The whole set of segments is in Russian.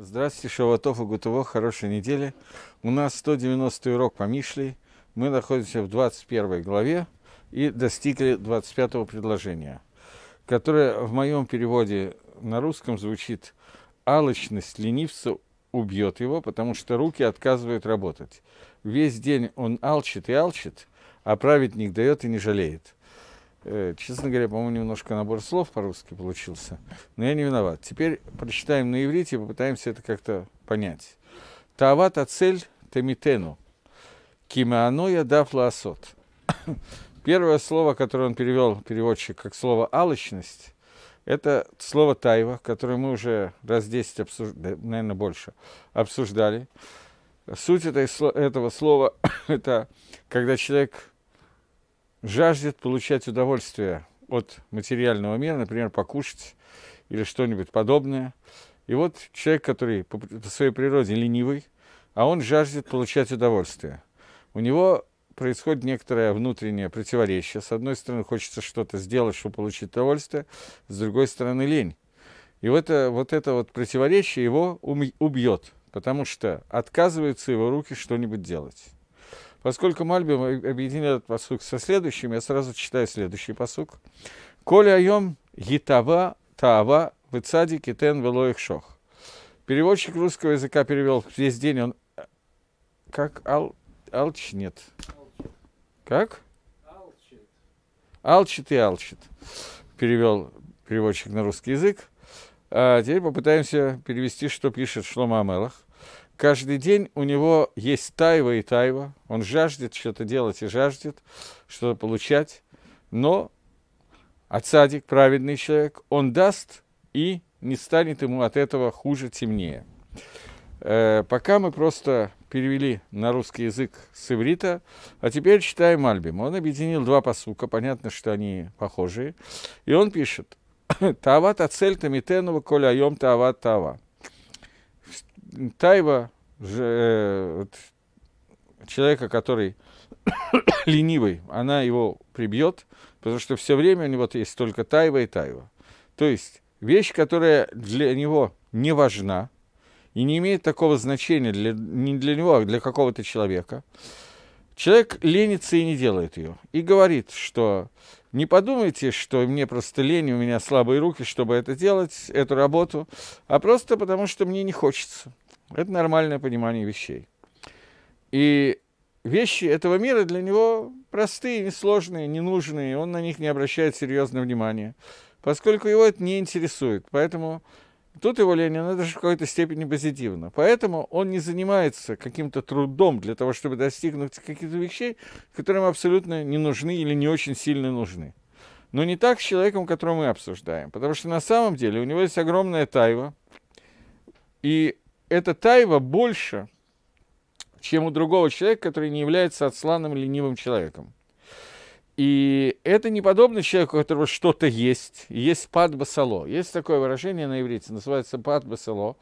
Здравствуйте, Шаватов и Гутово, хорошей недели. У нас 190 урок по Мишлей. Мы находимся в 21 главе и достигли 25 предложения, которое в моем переводе на русском звучит «Алочность ленивца убьет его, потому что руки отказывают работать. Весь день он алчит и алчит, а праведник дает и не жалеет». Э, честно говоря, по-моему, немножко набор слов по-русски получился. Но я не виноват. Теперь прочитаем на иврите и попытаемся это как-то понять. Тавата цель тамитену. Кимеаноя дав лаосот. Первое слово, которое он перевел, переводчик, как слово «алочность», это слово «тайва», которое мы уже раз 10 обсуждали, наверное, больше, обсуждали. Суть этого слова – это когда человек жаждет получать удовольствие от материального мира, например, покушать или что-нибудь подобное. И вот человек, который по своей природе ленивый, а он жаждет получать удовольствие. У него происходит некоторое внутреннее противоречие. С одной стороны, хочется что-то сделать, чтобы получить удовольствие, с другой стороны, лень. И вот это вот, это вот противоречие его убьет, потому что отказываются его руки что-нибудь делать. Поскольку Мальбим объединяет посук со следующим, я сразу читаю следующий посук. «Коля айом гитава тава выцади китен велоих шох». Переводчик русского языка перевел весь день, он э, как ал, нет Как? Алчит. Алчит и алчит. Перевел переводчик на русский язык. А теперь попытаемся перевести, что пишет Шлома Амелах. Каждый день у него есть тайва и тайва. Он жаждет что-то делать и жаждет, что-то получать. Но отсадик, праведный человек, он даст и не станет ему от этого хуже, темнее. Э, пока мы просто перевели на русский язык с иврита, а теперь читаем Альбим. Он объединил два посука, понятно, что они похожие, и он пишет «Тават ацель тамитенова коля айом тават тава». Тайва Э, человека, который ленивый, она его прибьет, потому что все время у него есть только тайва и тайва. То есть вещь, которая для него не важна и не имеет такого значения для, не для него, а для какого-то человека. Человек ленится и не делает ее. И говорит, что не подумайте, что мне просто лень, у меня слабые руки, чтобы это делать, эту работу, а просто потому, что мне не хочется. Это нормальное понимание вещей. И вещи этого мира для него простые, несложные, ненужные, он на них не обращает серьезного внимания, поскольку его это не интересует. Поэтому тут его лень, она даже в какой-то степени позитивна. Поэтому он не занимается каким-то трудом для того, чтобы достигнуть каких-то вещей, которым абсолютно не нужны или не очень сильно нужны. Но не так с человеком, которого мы обсуждаем, потому что на самом деле у него есть огромная тайва, и эта тайва больше, чем у другого человека, который не является отсланным ленивым человеком. И это не подобно человеку, у которого что-то есть. Есть пад басало. Есть такое выражение на иврите, называется пад басало.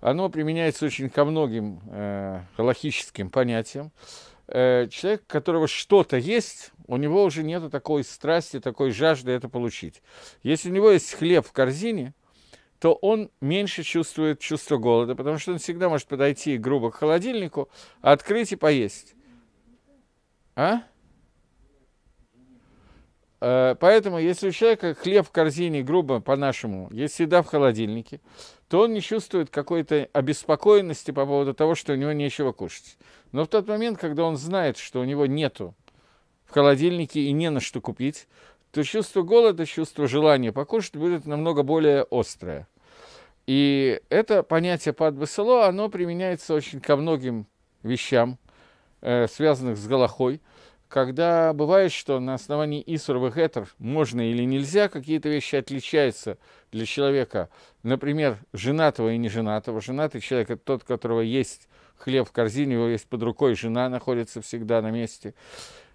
Оно применяется очень ко многим э, логическим понятиям. Э, человек, у которого что-то есть, у него уже нет такой страсти, такой жажды это получить. Если у него есть хлеб в корзине, то он меньше чувствует чувство голода, потому что он всегда может подойти грубо к холодильнику, открыть и поесть. А? Э, поэтому, если у человека хлеб в корзине, грубо по-нашему, есть еда в холодильнике, то он не чувствует какой-то обеспокоенности по поводу того, что у него нечего кушать. Но в тот момент, когда он знает, что у него нету в холодильнике и не на что купить, то чувство голода, чувство желания покушать будет намного более острое. И это понятие падбасало, оно применяется очень ко многим вещам, э, связанных с голохой. когда бывает, что на основании Исур Вехетер можно или нельзя, какие-то вещи отличаются для человека, например, женатого и неженатого. Женатый человек – это тот, у которого есть хлеб в корзине, его есть под рукой, жена находится всегда на месте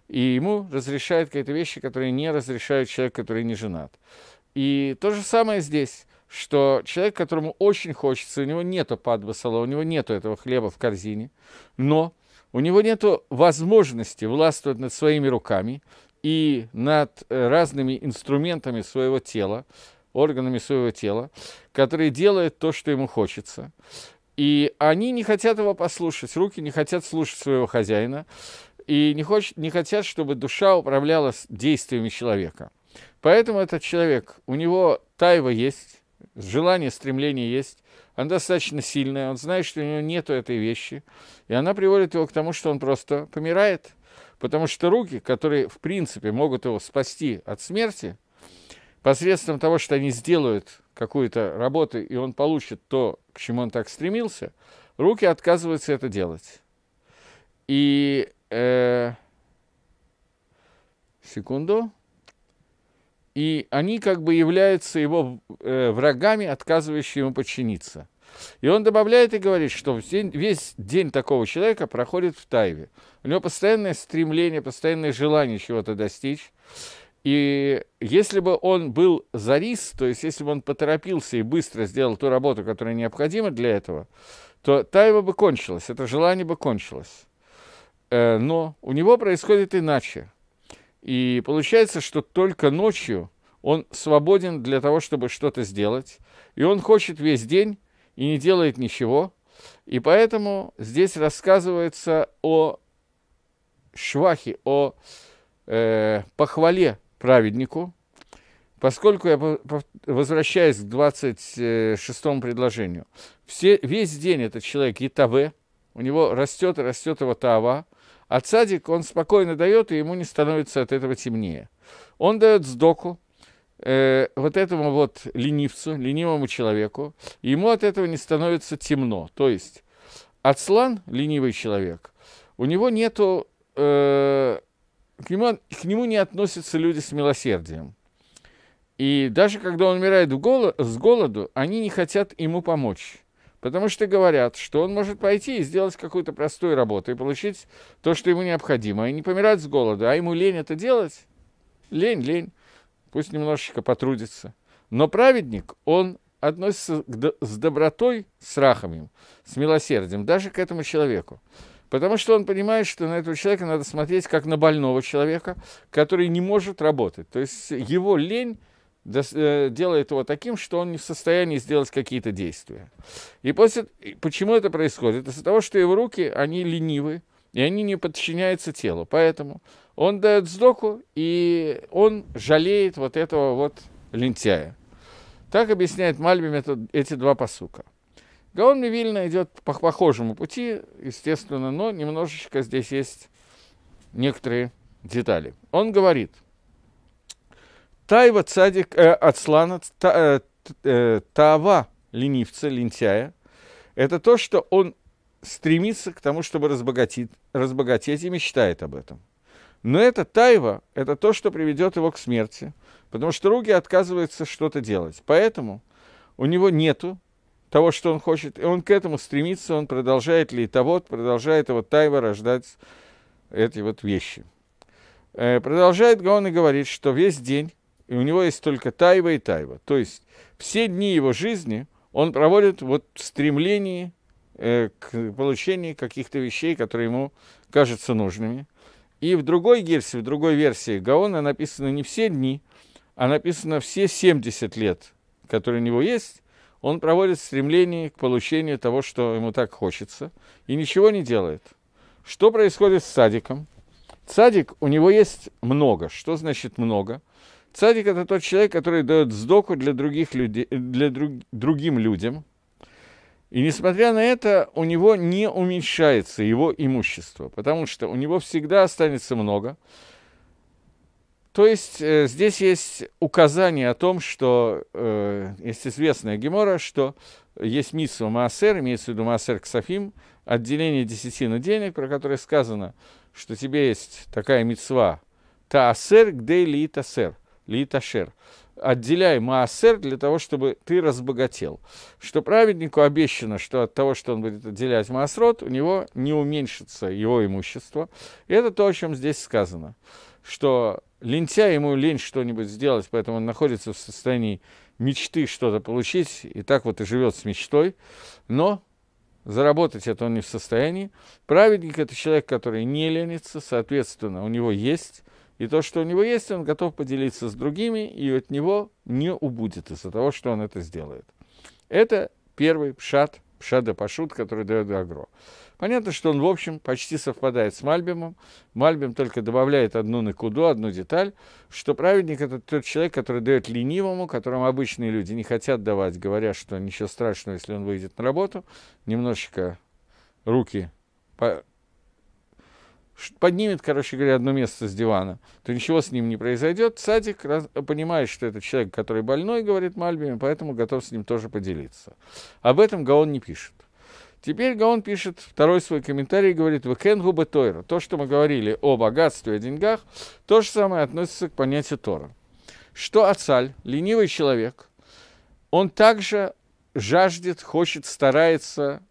и ему разрешают какие-то вещи, которые не разрешают человек, который не женат. И то же самое здесь что человек, которому очень хочется, у него нету падбасала, у него нету этого хлеба в корзине, но у него нету возможности властвовать над своими руками и над э, разными инструментами своего тела, органами своего тела, которые делают то, что ему хочется. И они не хотят его послушать, руки не хотят слушать своего хозяина и не, хочет, не хотят, чтобы душа управляла действиями человека. Поэтому этот человек, у него тайва есть, желание, стремление есть, она достаточно сильная, он знает, что у него нету этой вещи, и она приводит его к тому, что он просто помирает, потому что руки, которые, в принципе, могут его спасти от смерти, посредством того, что они сделают какую-то работу, и он получит то, к чему он так стремился, руки отказываются это делать. И э, секунду, и они как бы являются его э, врагами, отказывающими ему подчиниться. И он добавляет и говорит, что день, весь день такого человека проходит в тайве. У него постоянное стремление, постоянное желание чего-то достичь. И если бы он был зарис, то есть если бы он поторопился и быстро сделал ту работу, которая необходима для этого, то тайва бы кончилась, это желание бы кончилось. Э, но у него происходит иначе. И получается, что только ночью он свободен для того, чтобы что-то сделать. И он хочет весь день и не делает ничего. И поэтому здесь рассказывается о швахе, о э, похвале праведнику, поскольку я возвращаюсь к 26 предложению. Все, весь день этот человек Итаве, у него растет и растет его Таава, а цадик, он спокойно дает, и ему не становится от этого темнее. Он дает сдоку, э, вот этому вот ленивцу, ленивому человеку, ему от этого не становится темно. То есть Ацлан, ленивый человек, у него нету, э, к, нему, к нему не относятся люди с милосердием. И даже когда он умирает в голод, с голоду, они не хотят ему помочь. Потому что говорят, что он может пойти и сделать какую-то простую работу и получить то, что ему необходимо, и не помирать с голода. А ему лень это делать? Лень, лень. Пусть немножечко потрудится. Но праведник, он относится с добротой, с рахомим, с милосердием, даже к этому человеку. Потому что он понимает, что на этого человека надо смотреть как на больного человека, который не может работать. То есть его лень Э, делает его таким, что он не в состоянии сделать какие-то действия. И после, почему это происходит? Из-за того, что его руки, они ленивы, и они не подчиняются телу. Поэтому он дает сдоку, и он жалеет вот этого вот лентяя. Так объясняет Мальбим это, эти два посука. Гаон Мивильна идет по похожему пути, естественно, но немножечко здесь есть некоторые детали. Он говорит – Тайва цадик э, Ацлана та, э, э, Тава, ленивца, лентяя, это то, что он стремится к тому, чтобы разбогатеть, разбогатеть и мечтает об этом. Но это тайва, это то, что приведет его к смерти, потому что руки отказываются что-то делать. Поэтому у него нету того, что он хочет, и он к этому стремится, он продолжает ли того продолжает его тайва рождать эти вот вещи. Э, продолжает Гаон и говорит, что весь день и у него есть только тайва и тайва. То есть все дни его жизни он проводит вот в стремлении э, к получению каких-то вещей, которые ему кажутся нужными. И в другой версии, в другой версии Гаона написано не все дни, а написано все 70 лет, которые у него есть, он проводит стремление к получению того, что ему так хочется, и ничего не делает. Что происходит с садиком? Садик, у него есть много. Что значит Много Цадик – это тот человек, который дает сдоку для других людей, э, для друг, другим людям. И несмотря на это, у него не уменьшается его имущество, потому что у него всегда останется много. То есть э, здесь есть указание о том, что э, есть известная гемора, что есть миссу Маасер, имеется в виду Маасер Ксафим, отделение десятины денег, про которое сказано, что тебе есть такая мецва Таасер, где ли Тасер. Литашер. Отделяй Маасер для того, чтобы ты разбогател. Что праведнику обещано, что от того, что он будет отделять Маасрот, у него не уменьшится его имущество. И это то, о чем здесь сказано. Что лентя ему лень что-нибудь сделать, поэтому он находится в состоянии мечты что-то получить, и так вот и живет с мечтой. Но заработать это он не в состоянии. Праведник – это человек, который не ленится, соответственно, у него есть – и то, что у него есть, он готов поделиться с другими, и от него не убудет из-за того, что он это сделает. Это первый пшат, пшада пашут, который дает Агро. Понятно, что он, в общем, почти совпадает с Мальбимом. Мальбим только добавляет одну накуду, одну деталь, что праведник – это тот человек, который дает ленивому, которому обычные люди не хотят давать, говоря, что ничего страшного, если он выйдет на работу, немножечко руки поднимет, короче говоря, одно место с дивана, то ничего с ним не произойдет. Садик э, понимает, что это человек, который больной, говорит Мальбим, поэтому готов с ним тоже поделиться. Об этом Гаон не пишет. Теперь Гаон пишет второй свой комментарий и говорит, «Векенгу бы Тойра». То, что мы говорили о богатстве и о деньгах, то же самое относится к понятию Тора. Что Ацаль, ленивый человек, он также жаждет, хочет, старается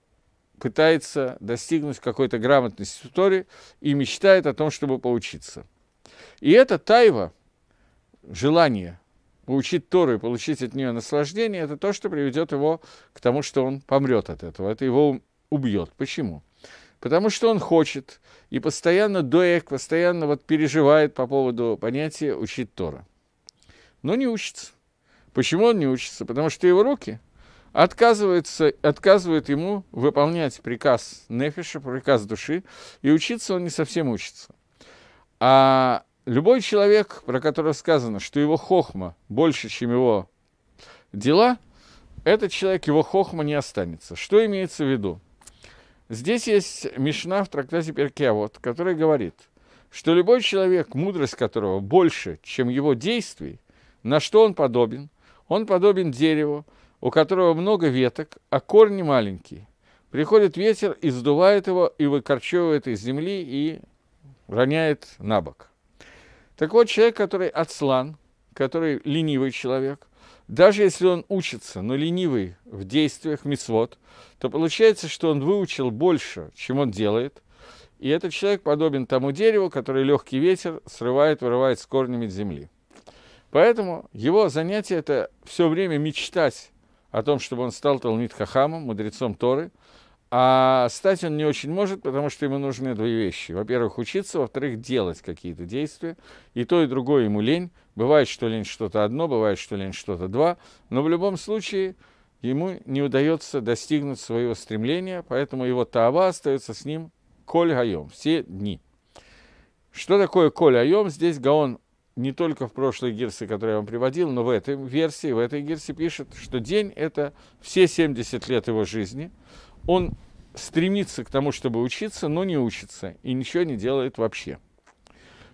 пытается достигнуть какой-то грамотности в Торе и мечтает о том, чтобы поучиться. И это тайва, желание поучить Тору и получить от нее наслаждение, это то, что приведет его к тому, что он помрет от этого, это его убьет. Почему? Потому что он хочет и постоянно доек, постоянно вот переживает по поводу понятия «учить Тора». Но не учится. Почему он не учится? Потому что его руки – отказывается, отказывает ему выполнять приказ Нефиша, приказ души, и учиться он не совсем учится. А любой человек, про которого сказано, что его хохма больше, чем его дела, этот человек, его хохма не останется. Что имеется в виду? Здесь есть Мишна в трактате Перкеавод, который говорит, что любой человек, мудрость которого больше, чем его действий, на что он подобен? Он подобен дереву, у которого много веток, а корни маленькие. Приходит ветер и сдувает его, и выкорчевывает из земли, и роняет на бок. Так вот, человек, который отслан, который ленивый человек, даже если он учится, но ленивый в действиях, мисвод, то получается, что он выучил больше, чем он делает, и этот человек подобен тому дереву, которое легкий ветер срывает, вырывает с корнями земли. Поэтому его занятие – это все время мечтать о том, чтобы он стал Талмит Хахамом, мудрецом Торы, а стать он не очень может, потому что ему нужны две вещи. Во-первых, учиться, во-вторых, делать какие-то действия. И то, и другое ему лень. Бывает, что лень что-то одно, бывает, что лень что-то два. Но в любом случае ему не удается достигнуть своего стремления, поэтому его таава остается с ним коль гаем, все дни. Что такое коль айом? Здесь Гаон не только в прошлой гирсе, которую я вам приводил, но в этой версии, в этой гирсе пишет, что день – это все 70 лет его жизни. Он стремится к тому, чтобы учиться, но не учится и ничего не делает вообще.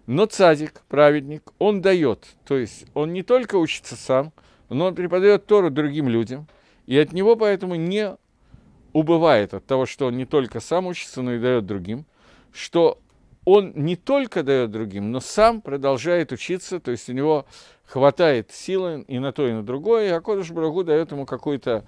Но цадик, праведник, он дает, то есть он не только учится сам, но он преподает Тору другим людям, и от него поэтому не убывает от того, что он не только сам учится, но и дает другим, что он не только дает другим, но сам продолжает учиться, то есть у него хватает силы и на то, и на другое, и Акодыш Брагу дает ему какую-то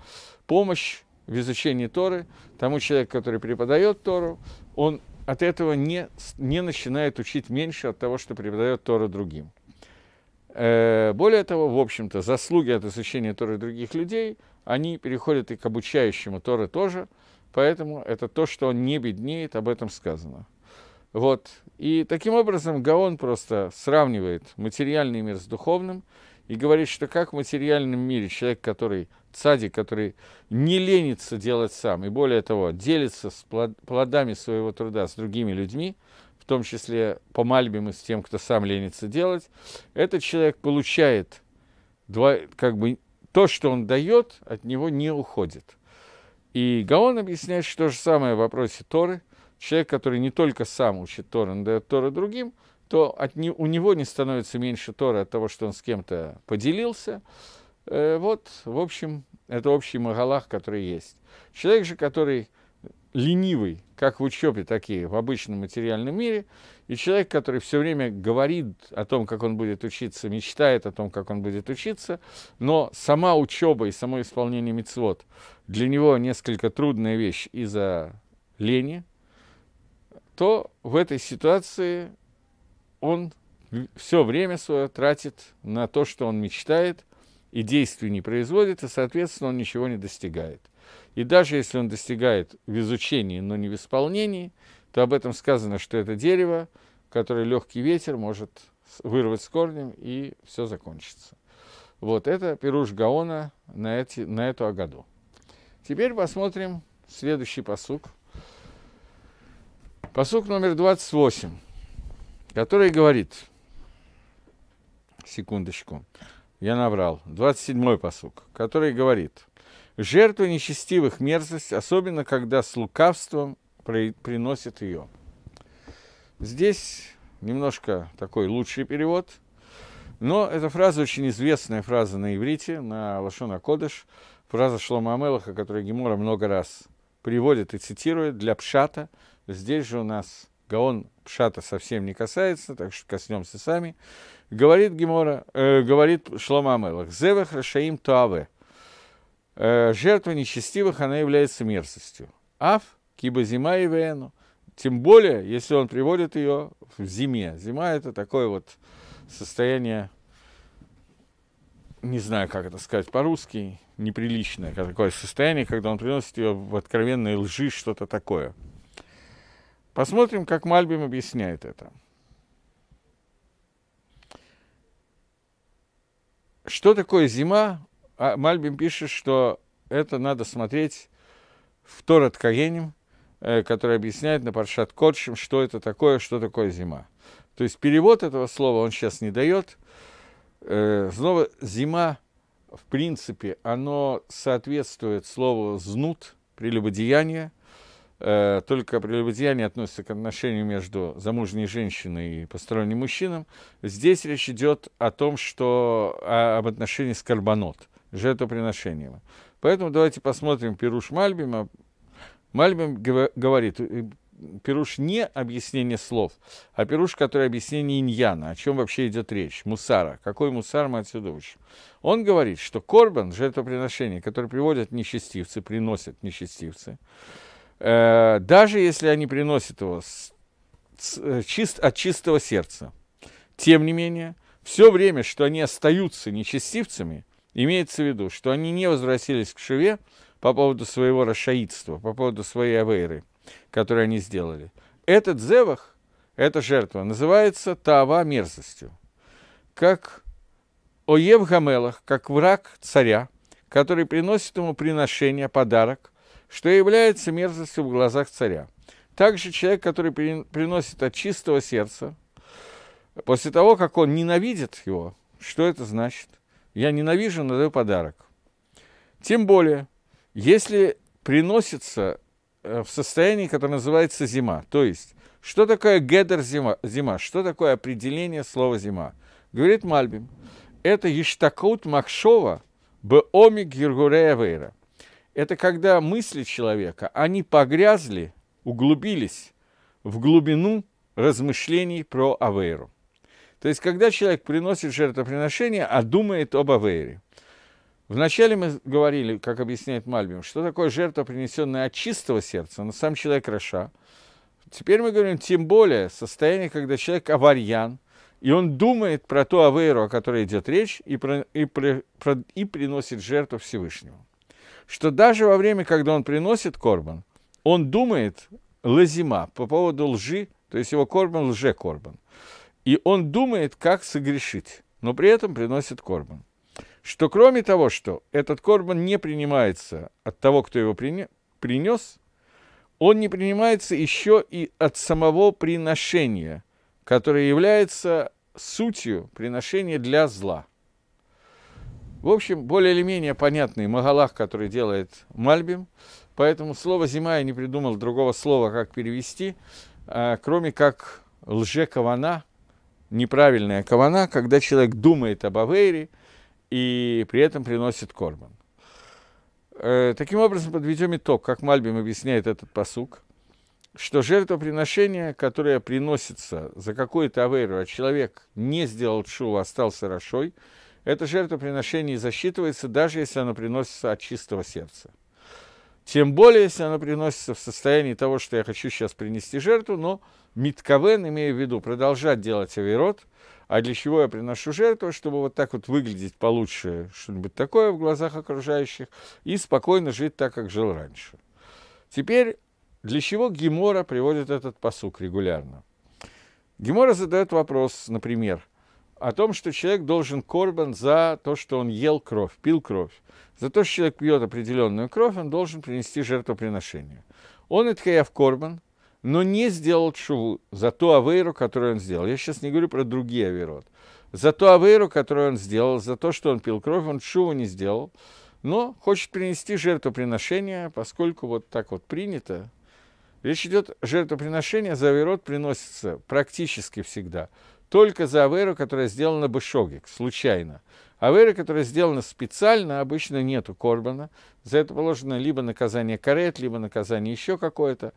помощь в изучении Торы, тому человеку, который преподает Тору, он от этого не, не начинает учить меньше от того, что преподает Тору другим. Э, более того, в общем-то, заслуги от изучения Торы других людей, они переходят и к обучающему Торы тоже, поэтому это то, что он не беднеет, об этом сказано. Вот. И таким образом Гаон просто сравнивает материальный мир с духовным и говорит, что как в материальном мире человек, который цади, который не ленится делать сам, и более того, делится с плодами своего труда с другими людьми, в том числе по мальбим и с тем, кто сам ленится делать, этот человек получает два, как бы то, что он дает, от него не уходит. И Гаон объясняет, что же самое в вопросе Торы – человек, который не только сам учит Тору, но дает Тору другим, то от не, у него не становится меньше Торы от того, что он с кем-то поделился. Э, вот, в общем, это общий магалах, который есть. Человек же, который ленивый, как в учебе, так и в обычном материальном мире, и человек, который все время говорит о том, как он будет учиться, мечтает о том, как он будет учиться, но сама учеба и само исполнение мецвод для него несколько трудная вещь из-за лени, что в этой ситуации он все время свое тратит на то, что он мечтает, и действий не производит, и, соответственно, он ничего не достигает. И даже если он достигает в изучении, но не в исполнении, то об этом сказано, что это дерево, которое легкий ветер может вырвать с корнем, и все закончится. Вот это Пируш Гаона на, эти, на эту Агаду. Теперь посмотрим следующий посук – Посук номер 28, который говорит, секундочку, я набрал, 27-й посук, который говорит, жертва нечестивых мерзость, особенно когда с лукавством приносит ее. Здесь немножко такой лучший перевод, но эта фраза очень известная фраза на иврите, на Лашона Кодыш, фраза Шлома Амелаха, которую Гемора много раз приводит и цитирует для Пшата – Здесь же у нас Гаон Пшата совсем не касается, так что коснемся сами. Говорит Гемора, э, говорит Шлома Амелах, «Зевах рашаим туаве». Э, жертва нечестивых, она является мерзостью. Аф, киба зима и вену. Тем более, если он приводит ее в зиме. Зима – это такое вот состояние, не знаю, как это сказать по-русски, неприличное такое состояние, когда он приносит ее в откровенной лжи что-то такое – Посмотрим, как Мальбим объясняет это. Что такое зима? А Мальбим пишет, что это надо смотреть в Торат Каенем, э, который объясняет на Паршат Кодшим, что это такое, что такое зима. То есть перевод этого слова он сейчас не дает. Э, Снова зима, в принципе, оно соответствует слову «знут», прелюбодеяние – Э, только прелюбодеяние относится к отношению между замужней женщиной и посторонним мужчином. Здесь речь идет о том, что о, а, об отношении с карбонот, жертвоприношением. Поэтому давайте посмотрим Пируш Мальбима. Мальбим говорит, э, Пируш не объяснение слов, а Пируш, который объяснение иньяна, о чем вообще идет речь, мусара. Какой мусар мы отсюда учим? Он говорит, что корбан, жертвоприношение, которое приводят нечестивцы, приносят нечестивцы, Э, даже если они приносят его с, с, э, чист, от чистого сердца. Тем не менее, все время, что они остаются нечестивцами, имеется в виду, что они не возвратились к Шиве по поводу своего расшаидства, по поводу своей авейры, которую они сделали. Этот зевах, эта жертва, называется Таава мерзостью. Как Оев Гамелах, как враг царя, который приносит ему приношение, подарок, что является мерзостью в глазах царя. Также человек, который приносит от чистого сердца, после того, как он ненавидит его, что это значит? Я ненавижу, но подарок. Тем более, если приносится э, в состоянии, которое называется зима, то есть что такое гедер зима, зима? Что такое определение слова зима? Говорит Мальбим. Это ештакут махшова беомик гиргурея вейра это когда мысли человека, они погрязли, углубились в глубину размышлений про Авейру. То есть, когда человек приносит жертвоприношение, а думает об Авейре. Вначале мы говорили, как объясняет Мальбим, что такое жертва, принесенная от чистого сердца, но сам человек Раша. Теперь мы говорим, тем более, состояние, когда человек аварьян, и он думает про ту авейру, о которой идет речь, и, про, и, про, и приносит жертву Всевышнему что даже во время, когда он приносит корбан, он думает лазима по поводу лжи, то есть его корбан лже-корбан. И он думает, как согрешить, но при этом приносит корбан. Что кроме того, что этот корбан не принимается от того, кто его принес, он не принимается еще и от самого приношения, которое является сутью приношения для зла – в общем, более или менее понятный Магалах, который делает Мальбим. Поэтому слово «зима» я не придумал другого слова, как перевести, а, кроме как лже-кавана, неправильная кавана, когда человек думает об Авейре и при этом приносит корбан. Э, таким образом, подведем итог, как Мальбим объясняет этот посук, что жертвоприношение, которое приносится за какую-то Авейру, а человек не сделал шува, остался Рашой – это жертвоприношение засчитывается, даже если оно приносится от чистого сердца. Тем более, если оно приносится в состоянии того, что я хочу сейчас принести жертву, но митковен, имею в виду продолжать делать авирот, а для чего я приношу жертву, чтобы вот так вот выглядеть получше, что-нибудь такое в глазах окружающих, и спокойно жить так, как жил раньше. Теперь, для чего Гемора приводит этот посук регулярно? Гемора задает вопрос, например – о том, что человек должен корбан за то, что он ел кровь, пил кровь. За то, что человек пьет определенную кровь, он должен принести жертвоприношение. Он это в корбан, но не сделал шуву за ту авейру, которую он сделал. Я сейчас не говорю про другие авейрот. За ту авейру, которую он сделал, за то, что он пил кровь, он шуву не сделал, но хочет принести жертвоприношение, поскольку вот так вот принято. Речь идет, жертвоприношение за авейрот приносится практически всегда – только за аверу, которая сделана бы шогик, случайно. Авера, которая сделана специально, обычно нету корбана. За это положено либо наказание карет, либо наказание еще какое-то.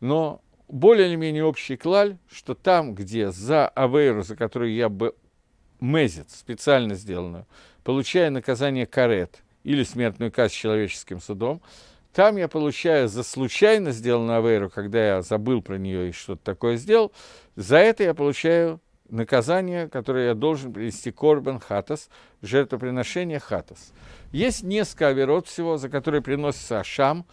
Но более или менее общий клаль, что там, где за аверу, за которую я бы мезет, специально сделанную, получая наказание карет или смертную казнь человеческим судом, там я получаю за случайно сделанную аверу, когда я забыл про нее и что-то такое сделал, за это я получаю наказание, которое я должен принести Корбен Хатас, жертвоприношение Хатас. Есть несколько оверот всего, за которые приносится Ашам,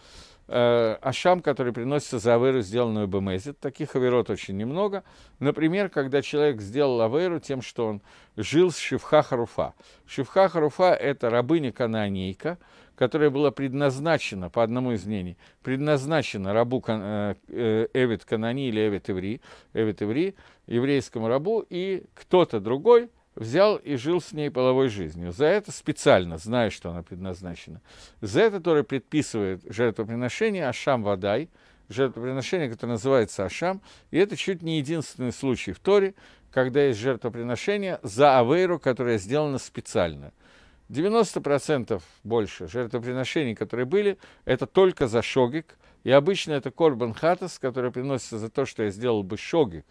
э, Ашам, который приносится за Аверу, сделанную Бемезит. Таких Аверот очень немного. Например, когда человек сделал Аверу тем, что он жил с Шивха Харуфа. Шивха Харуфа – это рабыня-кананейка – которое было предназначено, по одному из мнений, предназначено рабу э, э, Эвид Канани или Эвид Иври, Эвид Иври, еврейскому рабу, и кто-то другой взял и жил с ней половой жизнью. За это специально, зная, что она предназначена. За это Тора предписывает жертвоприношение Ашам Вадай, жертвоприношение, которое называется Ашам, и это чуть не единственный случай в Торе, когда есть жертвоприношение за Авейру, которая сделана специально – 90% больше жертвоприношений, которые были, это только за шогик. И обычно это корбан хатас, который приносится за то, что я сделал бы шогик.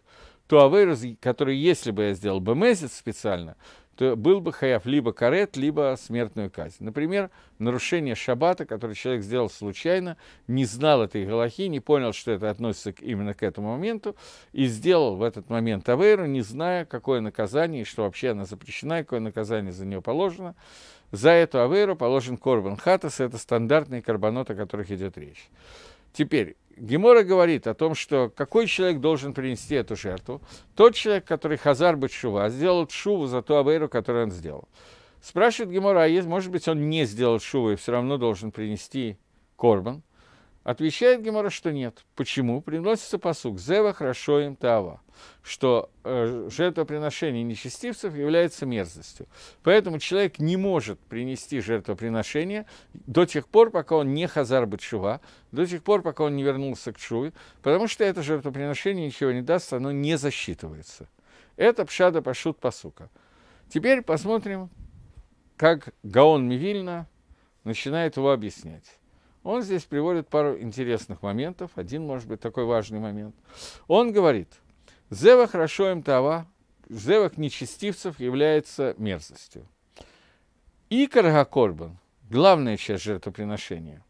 Ту авейру, который, если бы я сделал бы месяц специально, то был бы хаяв либо карет, либо смертную казнь. Например, нарушение шаббата, который человек сделал случайно, не знал этой галахи, не понял, что это относится именно к этому моменту, и сделал в этот момент авейру, не зная, какое наказание, что вообще она запрещена, и какое наказание за нее положено. За эту авейру положен корбан хатас, это стандартные карбонота, о которых идет речь. Теперь, Гемора говорит о том, что какой человек должен принести эту жертву? Тот человек, который Хазар бы Бетшува, сделал шуву за ту авейру, которую он сделал. Спрашивает Гемора, а есть, может быть, он не сделал шуву и все равно должен принести корбан? Отвечает Гемора, что нет. Почему? Приносится посук «Зева хорошо им тава», что э, жертвоприношение нечестивцев является мерзостью. Поэтому человек не может принести жертвоприношение до тех пор, пока он не хазар бычува, до тех пор, пока он не вернулся к чуве, потому что это жертвоприношение ничего не даст, оно не засчитывается. Это пшада пашут пасука. Теперь посмотрим, как Гаон Мивильна начинает его объяснять. Он здесь приводит пару интересных моментов. Один, может быть, такой важный момент. Он говорит, «Зева хорошо им тава, зевах нечестивцев является мерзостью». И каргакорбан, главная часть жертвоприношения,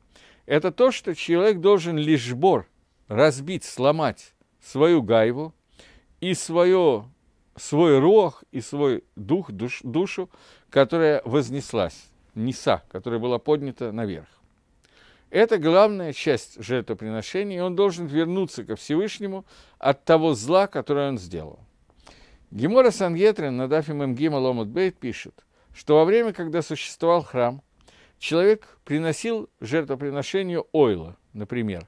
это то, что человек должен лишь бор, разбить, сломать свою гайву и свое, свой рог, и свой дух, душ, душу, которая вознеслась, неса, которая была поднята наверх. Это главная часть жертвоприношения, и он должен вернуться ко Всевышнему от того зла, которое он сделал. Гемора Сангетрин на Дафе Мемгима Ломут Бейт пишет, что во время, когда существовал храм, человек приносил жертвоприношение ойла, например.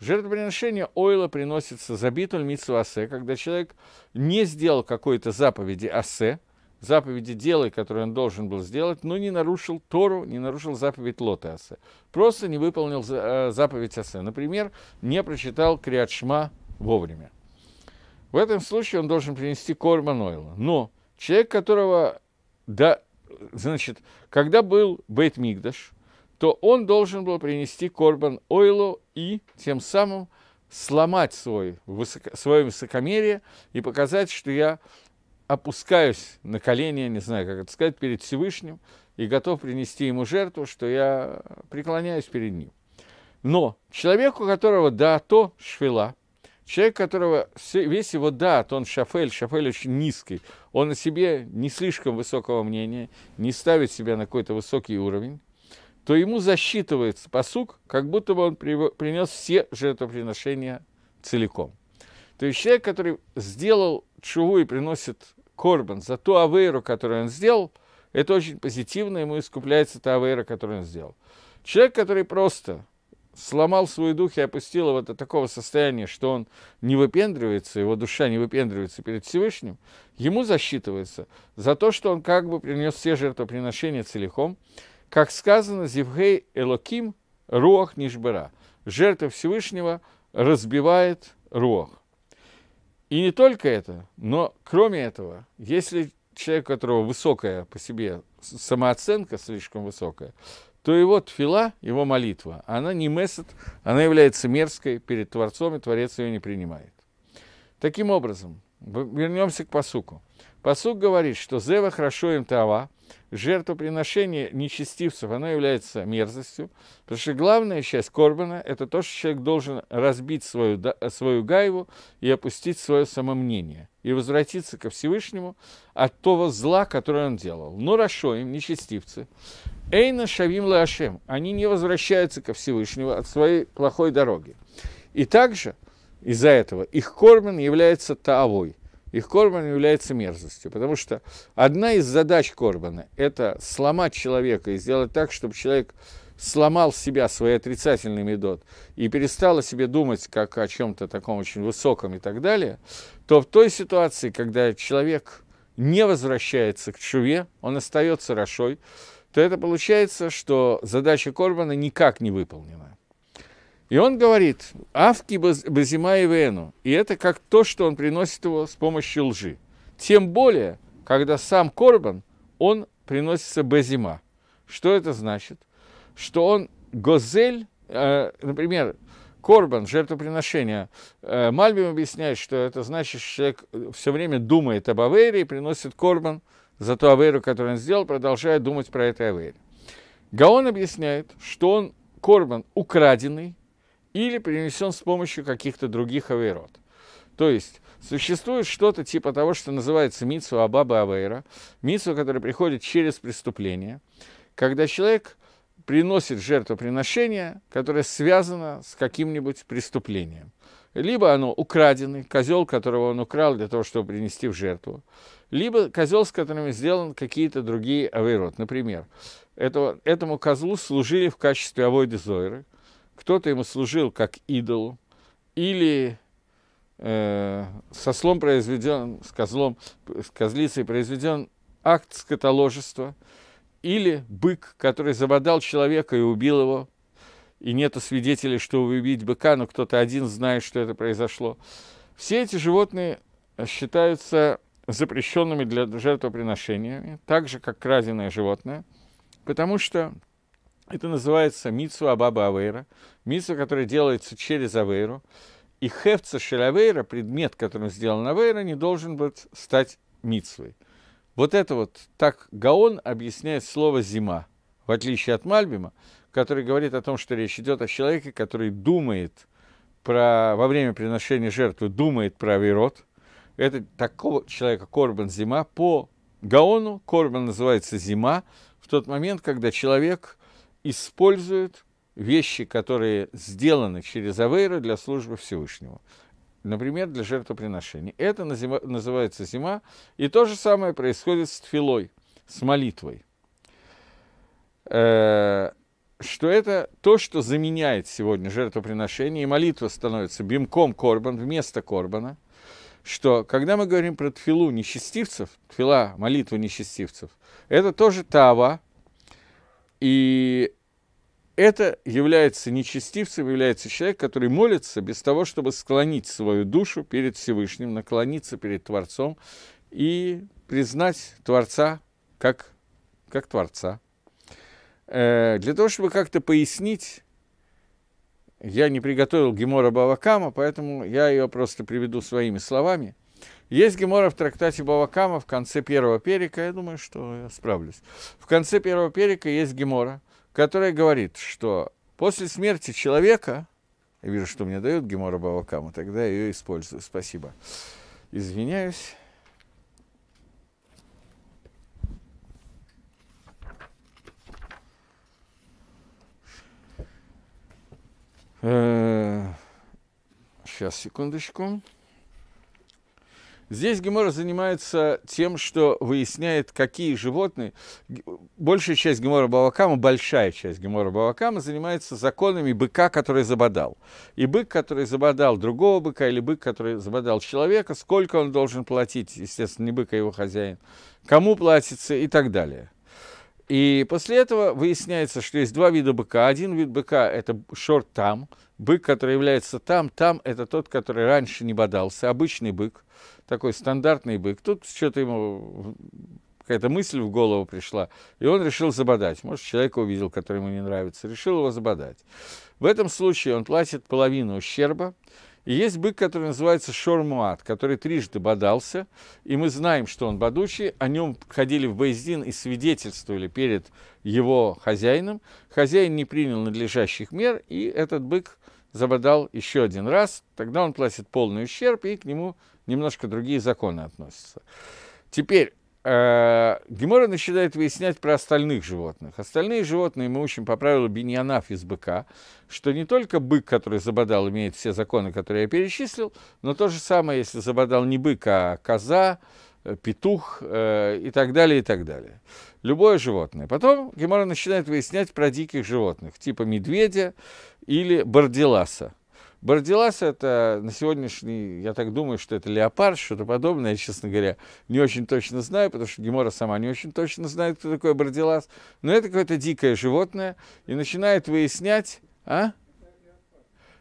Жертвоприношение ойла приносится за битуль митсу асе, когда человек не сделал какой-то заповеди асе – заповеди делай, которые он должен был сделать, но не нарушил Тору, не нарушил заповедь Лота Асе. Просто не выполнил э, заповедь Асе. Например, не прочитал Криадшма вовремя. В этом случае он должен принести корма Нойла. Но человек, которого... Да, значит, когда был Бейт Мигдаш, то он должен был принести корбан ойлу и тем самым сломать свой, высоко, свое высокомерие и показать, что я опускаюсь на колени, не знаю, как это сказать, перед Всевышним и готов принести ему жертву, что я преклоняюсь перед ним. Но человек, у которого то швела, человек, у которого весь его да то он шафель, шафель очень низкий, он о себе не слишком высокого мнения, не ставит себя на какой-то высокий уровень, то ему засчитывается посук, как будто бы он принес все жертвоприношения целиком. То есть человек, который сделал чуву и приносит Корбан, за ту авейру, которую он сделал, это очень позитивно, ему искупляется та авейра, которую он сделал. Человек, который просто сломал свой дух и опустил его до такого состояния, что он не выпендривается, его душа не выпендривается перед Всевышним, ему засчитывается за то, что он как бы принес все жертвоприношения целиком. Как сказано, Зивгей Элоким Руах Нишбера. Жертва Всевышнего разбивает Руах. И не только это, но кроме этого, если человек, у которого высокая по себе самооценка, слишком высокая, то его тфила, его молитва, она не месит, она является мерзкой перед Творцом, и Творец ее не принимает. Таким образом, вернемся к посуку. Посук говорит, что «Зева хорошо им тава», жертвоприношение нечестивцев, оно является мерзостью, потому что главная часть Корбана – это то, что человек должен разбить свою, свою гайву и опустить свое самомнение, и возвратиться ко Всевышнему от того зла, которое он делал. Но хорошо им нечестивцы, Эйна Шавим Лашем, они не возвращаются ко Всевышнему от своей плохой дороги. И также из-за этого их Корбан является Таавой – их корбан является мерзостью. Потому что одна из задач корбана – это сломать человека и сделать так, чтобы человек сломал себя, свой отрицательный медот, и перестал о себе думать как о чем-то таком очень высоком и так далее, то в той ситуации, когда человек не возвращается к чуве, он остается рашой, то это получается, что задача Корбана никак не выполнена. И он говорит, авки базима и вену. И это как то, что он приносит его с помощью лжи. Тем более, когда сам Корбан, он приносится базима. Что это значит? Что он гозель, э, например, Корбан, жертвоприношение. Э, Мальбим объясняет, что это значит, что человек все время думает об Авере и приносит Корбан за ту Аверу, которую он сделал, продолжая думать про это Авере. Гаон объясняет, что он Корбан украденный, или принесен с помощью каких-то других авейрот. То есть существует что-то типа того, что называется митсу Абаба Авейра, митсу, который приходит через преступление, когда человек приносит жертвоприношение, которое связано с каким-нибудь преступлением. Либо оно украденный, козел, которого он украл для того, чтобы принести в жертву, либо козел, с которым сделан какие-то другие авейрот. Например, этого, этому козлу служили в качестве авойды кто-то ему служил как идолу, или э, со слом произведен, с козлом, с козлицей произведен акт скотоложества, или бык, который забодал человека и убил его, и нету свидетелей, что убить быка, но кто-то один знает, что это произошло. Все эти животные считаются запрещенными для жертвоприношениями, так же, как краденое животное, потому что это называется митсу Абаба Авейра, митсу, которая делается через Авейру. И хевца шель предмет, которым сделан Авейра, не должен быть стать митсвой. Вот это вот, так Гаон объясняет слово «зима», в отличие от Мальбима, который говорит о том, что речь идет о человеке, который думает про, во время приношения жертвы, думает про Авейрот. Это такого человека Корбан зима. По Гаону Корбан называется зима в тот момент, когда человек – используют вещи, которые сделаны через Авейра для службы Всевышнему. Например, для жертвоприношений. Это называется зима. И то же самое происходит с тфилой, с молитвой. Э, что это то, что заменяет сегодня жертвоприношение, и молитва становится бимком корбан вместо корбана – что когда мы говорим про тфилу нечестивцев, тфила, молитва нечестивцев, это тоже тава, и это является нечестивцем, является человек, который молится без того, чтобы склонить свою душу перед Всевышним, наклониться перед Творцом и признать Творца как, как Творца. Э, для того, чтобы как-то пояснить, я не приготовил Гемора Бавакама, поэтому я ее просто приведу своими словами – есть гемора в трактате Бавакама в конце первого перика, я думаю, что я справлюсь. В конце первого перика есть гемора, которая говорит, что после смерти человека, я вижу, что мне дают гемора Бавакама, тогда я ее использую, спасибо. Извиняюсь. Сейчас, э, секундочку. Здесь Гемора занимается тем, что выясняет, какие животные... Большая часть Гемора Балакама, большая часть Гемора Балакама занимается законами быка, который забодал. И бык, который забодал другого быка, или бык, который забодал человека, сколько он должен платить, естественно, не бык, а его хозяин, кому платится и так далее. И после этого выясняется, что есть два вида быка. Один вид быка – это шорт там, бык, который является там, там – это тот, который раньше не бодался, обычный бык, такой стандартный бык. Тут что-то ему какая-то мысль в голову пришла, и он решил забодать. Может, человека увидел, который ему не нравится, решил его забодать. В этом случае он платит половину ущерба, и есть бык, который называется Шормуат, который трижды бодался, и мы знаем, что он бодучий, о нем ходили в Бейздин и свидетельствовали перед его хозяином. Хозяин не принял надлежащих мер, и этот бык забодал еще один раз, тогда он платит полный ущерб, и к нему немножко другие законы относятся. Теперь, Э, Гемора начинает выяснять про остальных животных. Остальные животные мы учим по правилу биньянаф из быка, что не только бык, который забодал, имеет все законы, которые я перечислил, но то же самое, если забодал не бык, а коза, э, петух э, и так далее, и так далее. Любое животное. Потом Гемора начинает выяснять про диких животных, типа медведя или борделаса – Бардилас это на сегодняшний, я так думаю, что это леопард, что-то подобное, я, честно говоря, не очень точно знаю, потому что Гемора сама не очень точно знает, кто такой бардилас. Но это какое-то дикое животное, и начинает выяснять, а?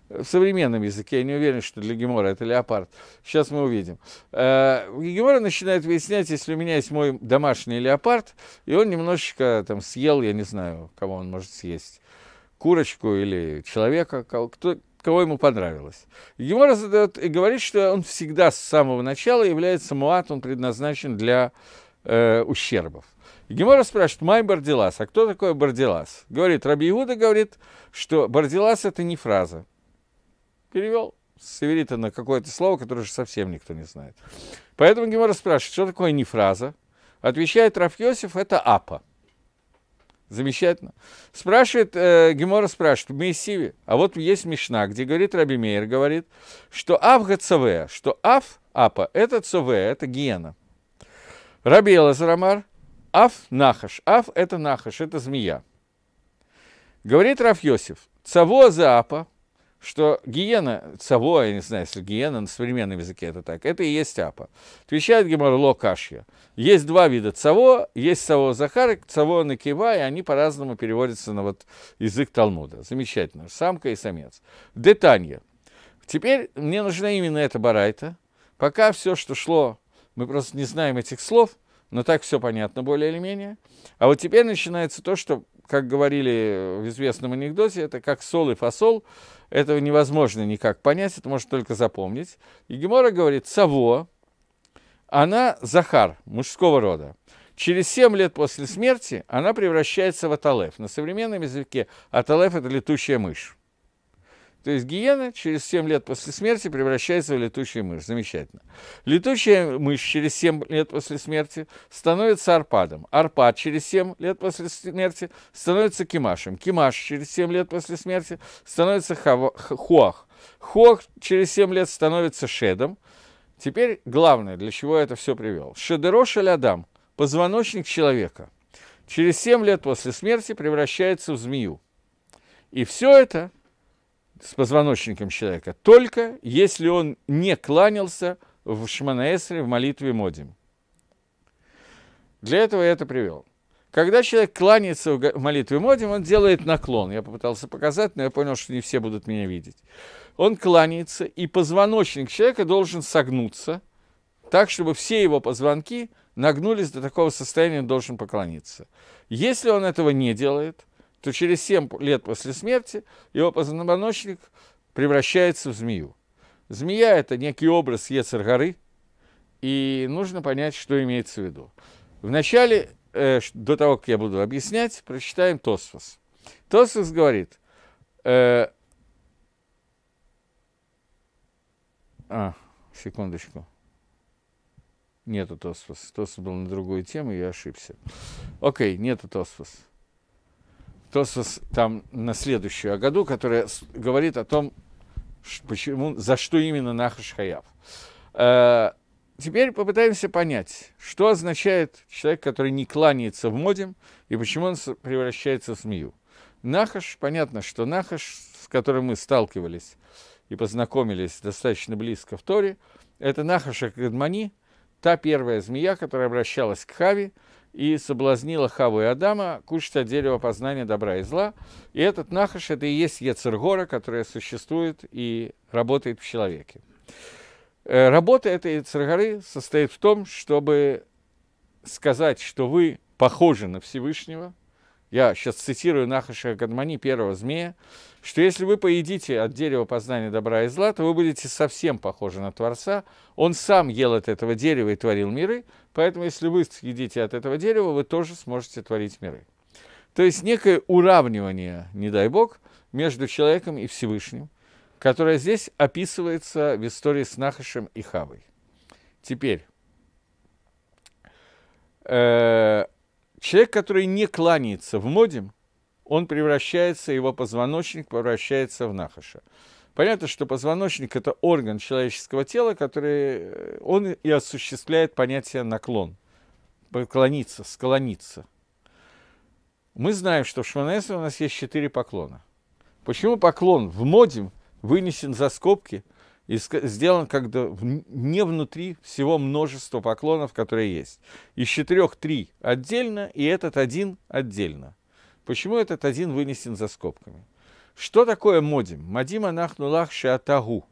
в современном языке, я не уверен, что для Гемора это леопард. Сейчас мы увидим. Э, Гемора начинает выяснять, если у меня есть мой домашний леопард, и он немножечко там съел, я не знаю, кого он может съесть, курочку или человека, кто, кого ему понравилось. Гемора задает и говорит, что он всегда с самого начала является муат, он предназначен для э, ущербов. Гемора спрашивает, май Барделас, а кто такой Барделас? Говорит, Раби Иуда говорит, что Барделас это не фраза. Перевел с северита на какое-то слово, которое же совсем никто не знает. Поэтому Гемора спрашивает, что такое не фраза? Отвечает Рафьосиф, это апа. Замечательно. Спрашивает, э, Гемора спрашивает, в Моисиве, а вот есть Мишна, где говорит Раби Мейер, говорит, что Авга Цавея, что Аф, Апа, это Цавея, это гиена. Раби Элазарамар, Аф, Нахаш, Аф, это Нахаш, это змея. Говорит Раф Йосиф, Цаво за Апа, что гиена, саво, я не знаю, если гиена на современном языке это так, это и есть апа. Отвечает Гемор Локашья. Есть два вида цаво, есть цаво Захар, цаво Накива, и они по-разному переводятся на вот язык Талмуда. Замечательно. Самка и самец. Детанье. Теперь мне нужна именно эта барайта. Пока все, что шло, мы просто не знаем этих слов, но так все понятно более или менее. А вот теперь начинается то, что, как говорили в известном анекдоте, это как сол и фасол, этого невозможно никак понять, это можно только запомнить. И Гемора говорит, Саво, она Захар, мужского рода. Через 7 лет после смерти она превращается в аталев. На современном языке аталев это летучая мышь. То есть гиена через 7 лет после смерти превращается в летучую мышь. Замечательно. Летучая мышь через 7 лет после смерти становится арпадом. Арпад через 7 лет после смерти становится кимашем. Кимаш через 7 лет после смерти становится хуах. Хуах через 7 лет становится шедом. Теперь главное, для чего я это все привел. Шедерош Адам, позвоночник человека, через 7 лет после смерти превращается в змею. И все это с позвоночником человека, только если он не кланялся в Шманаэсре в молитве Модим. Для этого я это привел. Когда человек кланяется в молитве Модим, он делает наклон. Я попытался показать, но я понял, что не все будут меня видеть. Он кланяется, и позвоночник человека должен согнуться так, чтобы все его позвонки нагнулись до такого состояния, он должен поклониться. Если он этого не делает – то через 7 лет после смерти его позвоночник превращается в змею. Змея – это некий образ горы, и нужно понять, что имеется в виду. Вначале, э, до того, как я буду объяснять, прочитаем Тосфос. Тосфос говорит, э, а, секундочку, нету Тосфос, Тосфос был на другую тему, я ошибся. Окей, нету Тосфоса. Тосос там на следующую году, которая говорит о том, почему, за что именно Нахаш Хаяв. Э, теперь попытаемся понять, что означает человек, который не кланяется в модем, и почему он превращается в змею. Нахаш, понятно, что Нахаш, с которым мы сталкивались и познакомились достаточно близко в Торе, это Нахаш Акадмани, та первая змея, которая обращалась к Хави – и соблазнила Хаву и Адама кушать от дерева познания добра и зла. И этот нахаш – это и есть Ецергора, которая существует и работает в человеке. Э, работа этой Ецергоры состоит в том, чтобы сказать, что вы похожи на Всевышнего, я сейчас цитирую Нахаша Гадмани, первого змея, что если вы поедите от дерева познания добра и зла, то вы будете совсем похожи на Творца. Он сам ел от этого дерева и творил миры, поэтому если вы съедите от этого дерева, вы тоже сможете творить миры. То есть некое уравнивание, не дай бог, между человеком и Всевышним, которое здесь описывается в истории с Нахашем и Хавой. Теперь, э, Человек, который не кланяется в модем, он превращается, его позвоночник превращается в нахаша. Понятно, что позвоночник – это орган человеческого тела, который э, он и осуществляет понятие наклон, поклониться, склониться. Мы знаем, что в Шманесе у нас есть четыре поклона. Почему поклон в модем вынесен за скобки – и сделан как не внутри всего множества поклонов, которые есть. Из четырех три отдельно, и этот один отдельно. Почему этот один вынесен за скобками? Что такое модим? Мадима нахнулах шиатагу.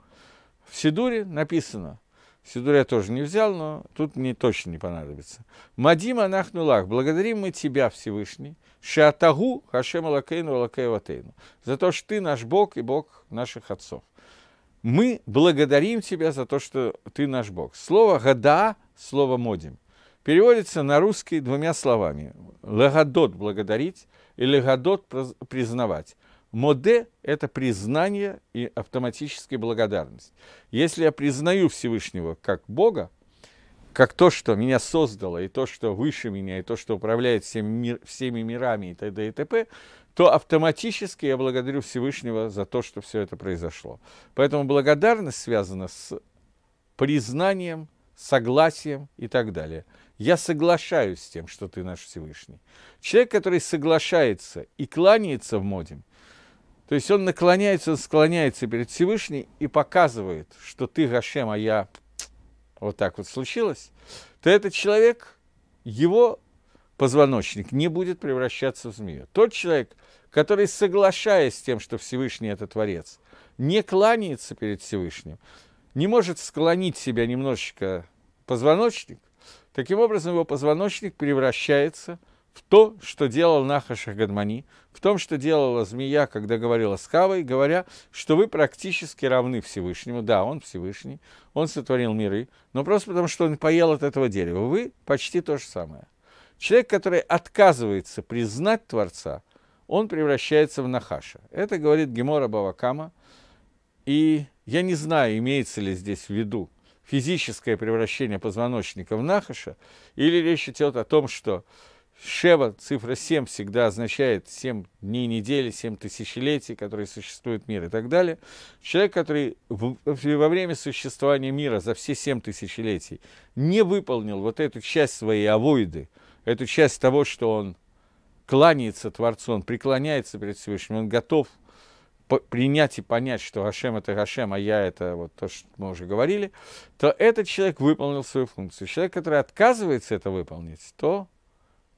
В Сидуре написано, Сидур я тоже не взял, но тут мне точно не понадобится. Мадима нахнулах. благодарим мы тебя, Всевышний, шиатагу, хашема лакейну лакейватейну. За то, что ты наш Бог и Бог наших отцов мы благодарим Тебя за то, что Ты наш Бог. Слово «гада» – слово «модим». Переводится на русский двумя словами. «Лагадот» – благодарить, и «легадот» – признавать. Моде – это признание и автоматическая благодарность. Если я признаю Всевышнего как Бога, как то, что меня создало, и то, что выше меня, и то, что управляет всем мир, всеми мирами и т.д. и т.п., то автоматически я благодарю Всевышнего за то, что все это произошло. Поэтому благодарность связана с признанием, согласием и так далее. Я соглашаюсь с тем, что ты наш Всевышний. Человек, который соглашается и кланяется в моде, то есть он наклоняется, он склоняется перед Всевышним и показывает, что ты Гашем, а я вот так вот случилось, то этот человек, его позвоночник не будет превращаться в змею. Тот человек, который, соглашаясь с тем, что Всевышний – это Творец, не кланяется перед Всевышним, не может склонить себя немножечко позвоночник, таким образом его позвоночник превращается в то, что делал Нахаша Гадмани, в том, что делала змея, когда говорила с Хавой, говоря, что вы практически равны Всевышнему. Да, он Всевышний, он сотворил миры, но просто потому, что он поел от этого дерева. Вы почти то же самое. Человек, который отказывается признать Творца, он превращается в Нахаша. Это говорит Гемора Бавакама. И я не знаю, имеется ли здесь в виду физическое превращение позвоночника в Нахаша, или речь идет о том, что Шева, цифра 7, всегда означает 7 дней недели, 7 тысячелетий, которые существует мир и так далее. Человек, который в, во время существования мира за все 7 тысячелетий не выполнил вот эту часть своей авоиды, эту часть того, что он кланяется Творцу, он преклоняется перед Всевышним, он готов принять и понять, что Гошем это Гошем, а я это вот то, что мы уже говорили, то этот человек выполнил свою функцию. Человек, который отказывается это выполнить, то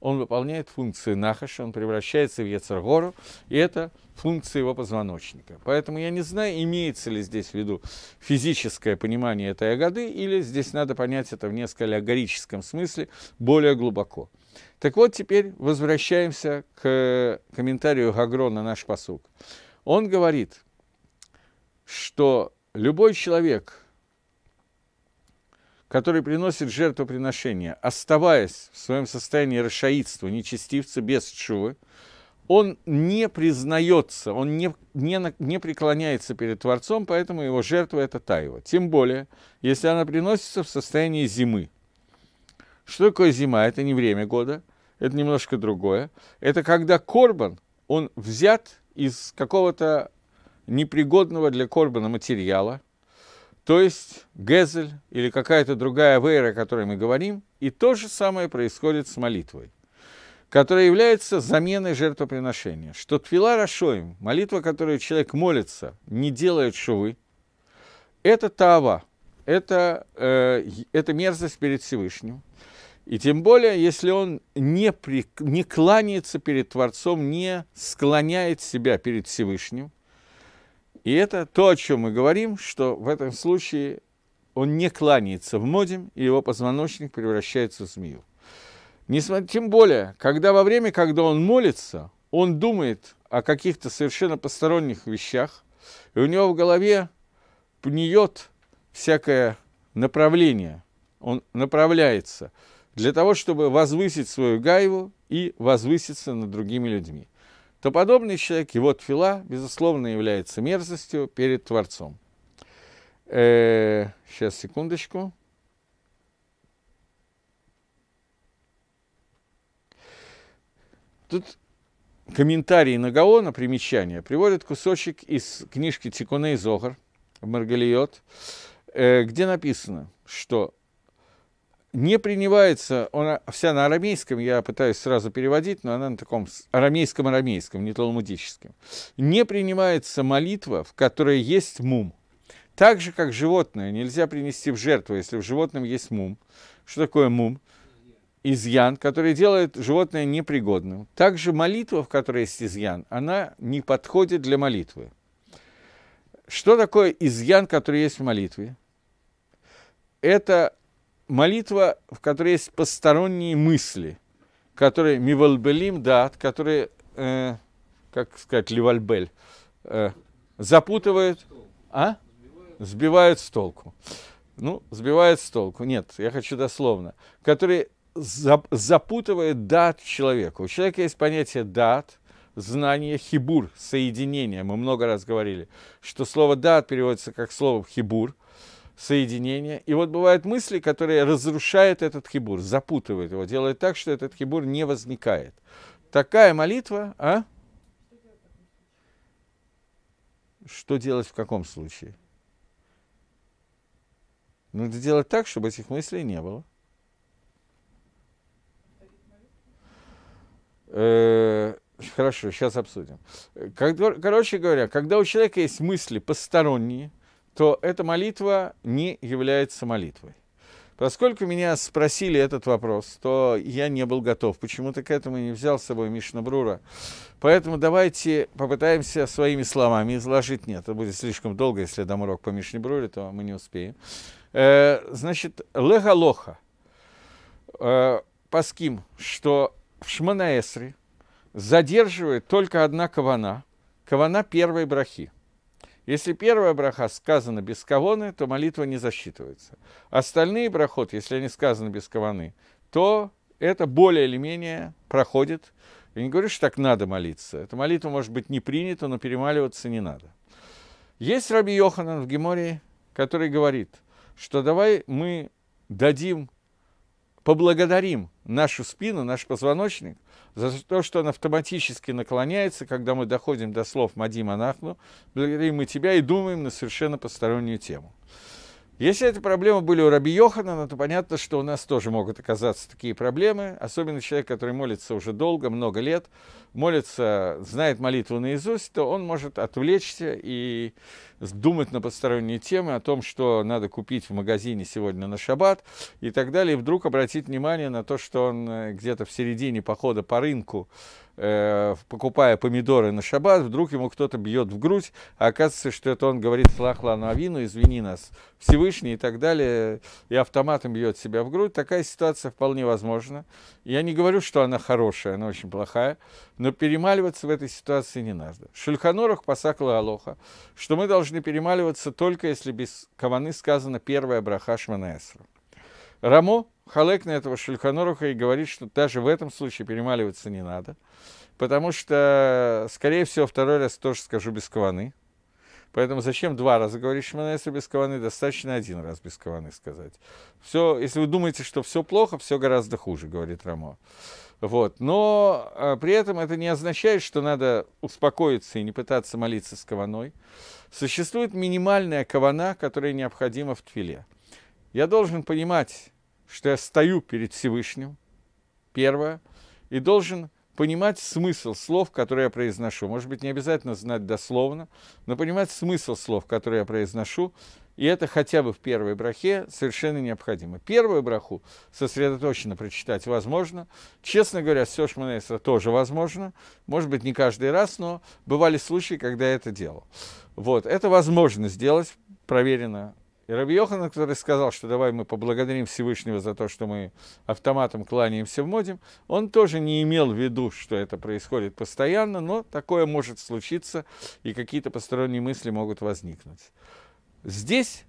он выполняет функции нахаша, он превращается в яцергору, и это функция его позвоночника. Поэтому я не знаю, имеется ли здесь в виду физическое понимание этой ягоды, или здесь надо понять это в несколько аллегорическом смысле более глубоко. Так вот, теперь возвращаемся к комментарию Гагро на наш посук. Он говорит, что любой человек, который приносит жертвоприношение, оставаясь в своем состоянии расшаидства, нечестивца, без чувы, он не признается, он не, не, не преклоняется перед Творцом, поэтому его жертва – это таева. Тем более, если она приносится в состоянии зимы. Что такое зима? Это не время года, это немножко другое. Это когда корбан, он взят из какого-то непригодного для корбана материала – то есть Гезель или какая-то другая вера, о которой мы говорим, и то же самое происходит с молитвой, которая является заменой жертвоприношения. Что Твила Рашоим, молитва, которую человек молится, не делает шувы, это тава, это, э, это мерзость перед Всевышним. И тем более, если он не, при, не кланяется перед Творцом, не склоняет себя перед Всевышним – и это то, о чем мы говорим, что в этом случае он не кланяется в модем, и его позвоночник превращается в змею. Несмотря, тем более, когда во время, когда он молится, он думает о каких-то совершенно посторонних вещах, и у него в голове пниет всякое направление, он направляется для того, чтобы возвысить свою гайву и возвыситься над другими людьми то подобный человек, его тфила, безусловно, является мерзостью перед Творцом. Э, сейчас, секундочку. Тут комментарий на Гаона, примечание. Приводит кусочек из книжки Тикуне и Зохар, Маргалиот, э, где написано, что не принимается, она вся на арамейском, я пытаюсь сразу переводить, но она на таком арамейском-арамейском, не талмудическом. Не принимается молитва, в которой есть мум. Так же, как животное нельзя принести в жертву, если в животном есть мум. Что такое мум? изъян, который делает животное непригодным. Также молитва, в которой есть изъян, она не подходит для молитвы. Что такое изъян, который есть в молитве? Это молитва, в которой есть посторонние мысли, которые мивальбелим дат, которые, э, как сказать, ливальбель, э, запутывают, а? Сбивают с толку. Ну, сбивают с толку. Нет, я хочу дословно. Которые запутывает дат человека. У человека есть понятие дат, знание хибур, соединение. Мы много раз говорили, что слово дат переводится как слово хибур – соединение. И вот бывают мысли, которые разрушают этот хибур, запутывают его, делают так, что этот хибур не возникает. Такая молитва, а? Что делать в каком случае? Надо делать так, чтобы этих мыслей не было. Э, хорошо, сейчас обсудим. короче говоря, когда у человека есть мысли посторонние, то эта молитва не является молитвой. Поскольку меня спросили этот вопрос, то я не был готов. Почему-то к этому не взял с собой Мишна Брура. Поэтому давайте попытаемся своими словами изложить. Нет, это будет слишком долго, если я дам урок по Мишне Бруре, то мы не успеем. Э, значит, легалоха. Э, паским, что в Шманаэсре задерживает только одна кавана, кавана первой брахи – если первая браха сказана без кованы, то молитва не засчитывается. Остальные брахот, если они сказаны без кованы, то это более или менее проходит. Я не говорю, что так надо молиться. Эта молитва может быть не принята, но перемаливаться не надо. Есть Раби Йоханан в Гемории, который говорит, что давай мы дадим поблагодарим нашу спину, наш позвоночник, за то, что он автоматически наклоняется, когда мы доходим до слов «Мади Манахну», благодарим мы тебя и думаем на совершенно постороннюю тему. Если эти проблемы были у Раби Йоханана, то понятно, что у нас тоже могут оказаться такие проблемы, особенно человек, который молится уже долго, много лет, молится, знает молитву наизусть, то он может отвлечься и думать на посторонние темы, о том, что надо купить в магазине сегодня на шаббат и так далее, и вдруг обратить внимание на то, что он э, где-то в середине похода по рынку Э, покупая помидоры на шаббат, вдруг ему кто-то бьет в грудь, а оказывается, что это он говорит «Слахлану Авину, извини нас, Всевышний» и так далее, и автоматом бьет себя в грудь. Такая ситуация вполне возможна. Я не говорю, что она хорошая, она очень плохая, но перемаливаться в этой ситуации не надо. Шульханорах пасакла Алоха, что мы должны перемаливаться только если без каваны сказано первая браха Шманаэсра. Рамо Халек на этого Шульханоруха и говорит, что даже в этом случае перемаливаться не надо, потому что, скорее всего, второй раз тоже скажу без каваны. Поэтому зачем два раза говорить Шманесу без каваны, достаточно один раз без каваны сказать. Все, если вы думаете, что все плохо, все гораздо хуже, говорит Рамо. Вот. Но э, при этом это не означает, что надо успокоиться и не пытаться молиться с каваной. Существует минимальная кавана, которая необходима в твиле. Я должен понимать, что я стою перед Всевышним, первое, и должен понимать смысл слов, которые я произношу. Может быть, не обязательно знать дословно, но понимать смысл слов, которые я произношу, и это хотя бы в первой брахе совершенно необходимо. Первую браху сосредоточенно прочитать возможно. Честно говоря, все Шманесра тоже возможно. Может быть, не каждый раз, но бывали случаи, когда я это делал. Вот, это возможно сделать, проверено и Раби Йохан, который сказал, что давай мы поблагодарим Всевышнего за то, что мы автоматом кланяемся в модем, он тоже не имел в виду, что это происходит постоянно, но такое может случиться, и какие-то посторонние мысли могут возникнуть. Здесь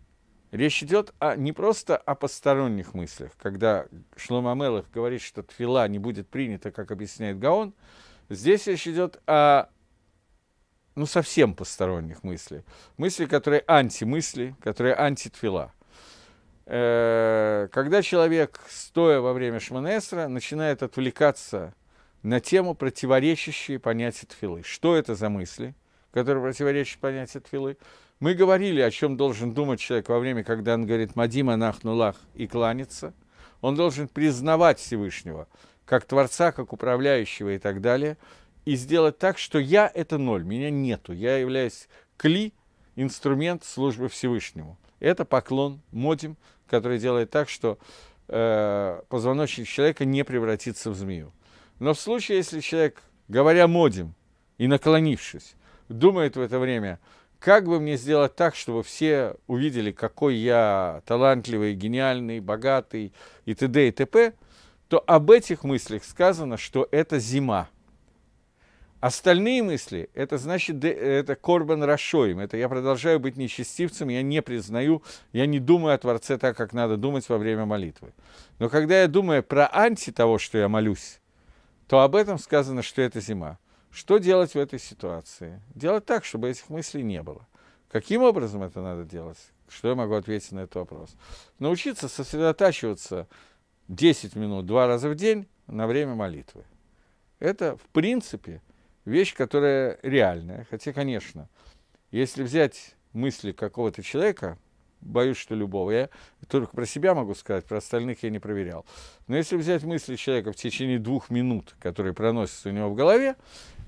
речь идет о, не просто о посторонних мыслях, когда Шломамелах говорит, что тфила не будет принята, как объясняет Гаон, здесь речь идет о ну, совсем посторонних мыслей. Мысли, которые антимысли, которые антитфила. Э, когда человек, стоя во время Шманесра, начинает отвлекаться на тему, противоречащие понятия тфилы. Что это за мысли, которые противоречат понятию тфилы? Мы говорили, о чем должен думать человек во время, когда он говорит «Мадима нахнулах» и кланяться. Он должен признавать Всевышнего как Творца, как Управляющего и так далее – и сделать так, что я – это ноль, меня нету. Я являюсь кли, инструмент службы Всевышнему. Это поклон модим, который делает так, что э, позвоночник человека не превратится в змею. Но в случае, если человек, говоря модим и наклонившись, думает в это время, как бы мне сделать так, чтобы все увидели, какой я талантливый, гениальный, богатый и т.д. и т.п., то об этих мыслях сказано, что это зима – Остальные мысли, это значит, это Корбан Рашоим, это я продолжаю быть нечестивцем, я не признаю, я не думаю о Творце так, как надо думать во время молитвы. Но когда я думаю про анти того, что я молюсь, то об этом сказано, что это зима. Что делать в этой ситуации? Делать так, чтобы этих мыслей не было. Каким образом это надо делать? Что я могу ответить на этот вопрос? Научиться сосредотачиваться 10 минут два раза в день на время молитвы. Это, в принципе, вещь, которая реальная. Хотя, конечно, если взять мысли какого-то человека, боюсь, что любого, я только про себя могу сказать, про остальных я не проверял. Но если взять мысли человека в течение двух минут, которые проносятся у него в голове,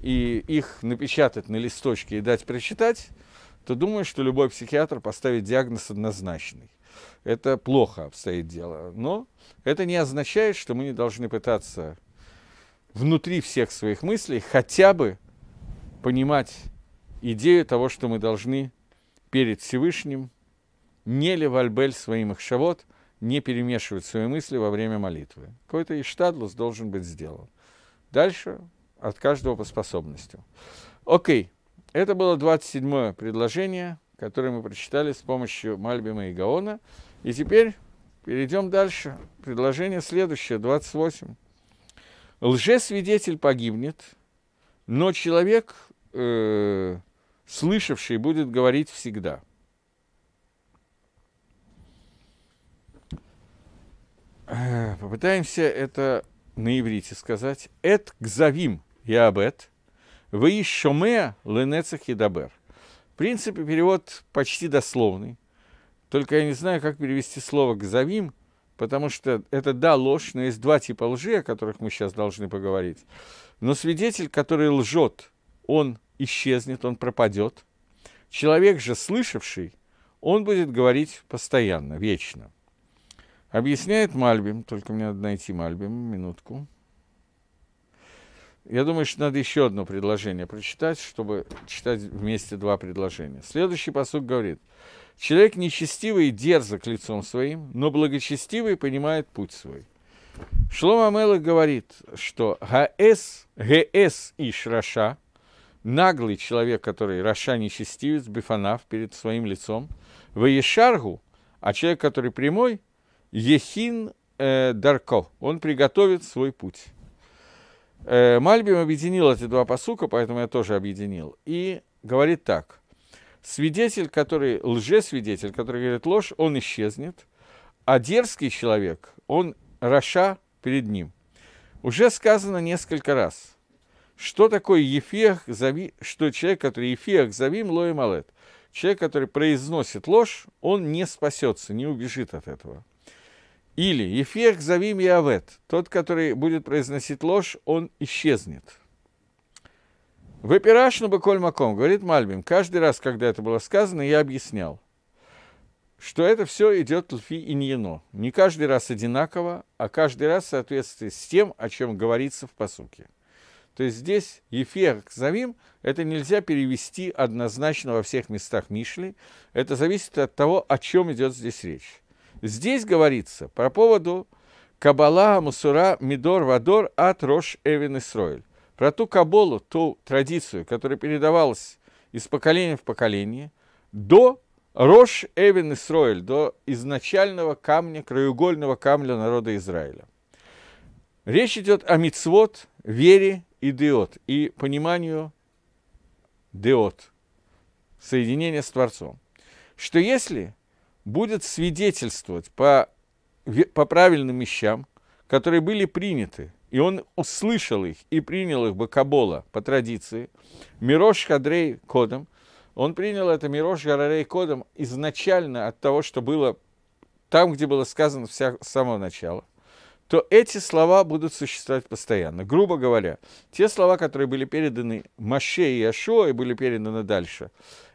и их напечатать на листочке и дать прочитать, то думаю, что любой психиатр поставит диагноз однозначный. Это плохо обстоит дело. Но это не означает, что мы не должны пытаться внутри всех своих мыслей хотя бы понимать идею того, что мы должны перед Всевышним не левальбель своим их шавот, не перемешивать свои мысли во время молитвы. Какой-то иштадлус должен быть сделан. Дальше от каждого по способностям. Окей, это было 27-е предложение, которое мы прочитали с помощью Мальбима и Гаона. И теперь перейдем дальше. Предложение следующее, 28. Лжесвидетель погибнет, но человек, э, слышавший, будет говорить всегда. Э, попытаемся это на иврите сказать. «Эт гзавим яабет, вы еще ме ленецах едабер». В принципе, перевод почти дословный. Только я не знаю, как перевести слово «гзавим» потому что это, да, ложь, но есть два типа лжи, о которых мы сейчас должны поговорить. Но свидетель, который лжет, он исчезнет, он пропадет. Человек же, слышавший, он будет говорить постоянно, вечно. Объясняет Мальбим, только мне надо найти Мальбим, минутку. Я думаю, что надо еще одно предложение прочитать, чтобы читать вместе два предложения. Следующий посуд говорит – Человек нечестивый и дерзок лицом своим, но благочестивый понимает путь свой. Шлома Мелах говорит, что «Гаэс, Гс иш Раша», наглый человек, который Раша нечестивец, бифанав перед своим лицом, Ваешаргу, а человек, который прямой, Ехин э, Дарко, он приготовит свой путь. Э, Мальбим объединил эти два посука, поэтому я тоже объединил, и говорит так – Свидетель, который, лжесвидетель, который говорит ложь, он исчезнет, а дерзкий человек, он раша перед ним. Уже сказано несколько раз, что такое Ефех, зави, что человек, который Ефех, завим, лои малет. Человек, который произносит ложь, он не спасется, не убежит от этого. Или Ефех, завим и Тот, который будет произносить ложь, он исчезнет. Выпирашну бы кольмаком, говорит Мальбим. Каждый раз, когда это было сказано, я объяснял, что это все идет лфи и ньено. Не каждый раз одинаково, а каждый раз в соответствии с тем, о чем говорится в посуке. То есть здесь эфир к завим это нельзя перевести однозначно во всех местах Мишли. Это зависит от того, о чем идет здесь речь. Здесь говорится про поводу Кабала, Мусура, Мидор, Вадор, Ат, Рош, Эвин и Сроиль про ту каболу, ту традицию, которая передавалась из поколения в поколение, до Рош Эвен Исроэль, до изначального камня, краеугольного камня народа Израиля. Речь идет о мицвод, вере и деот, и пониманию деот, соединения с Творцом. Что если будет свидетельствовать по, по правильным вещам, которые были приняты – и он услышал их и принял их Бакабола по традиции. Мирош Хадрей Кодом. Он принял это Мирош Гарарей Кодом изначально от того, что было там, где было сказано вся, с самого начала то эти слова будут существовать постоянно. Грубо говоря, те слова, которые были переданы Маше и Ашо и были переданы дальше,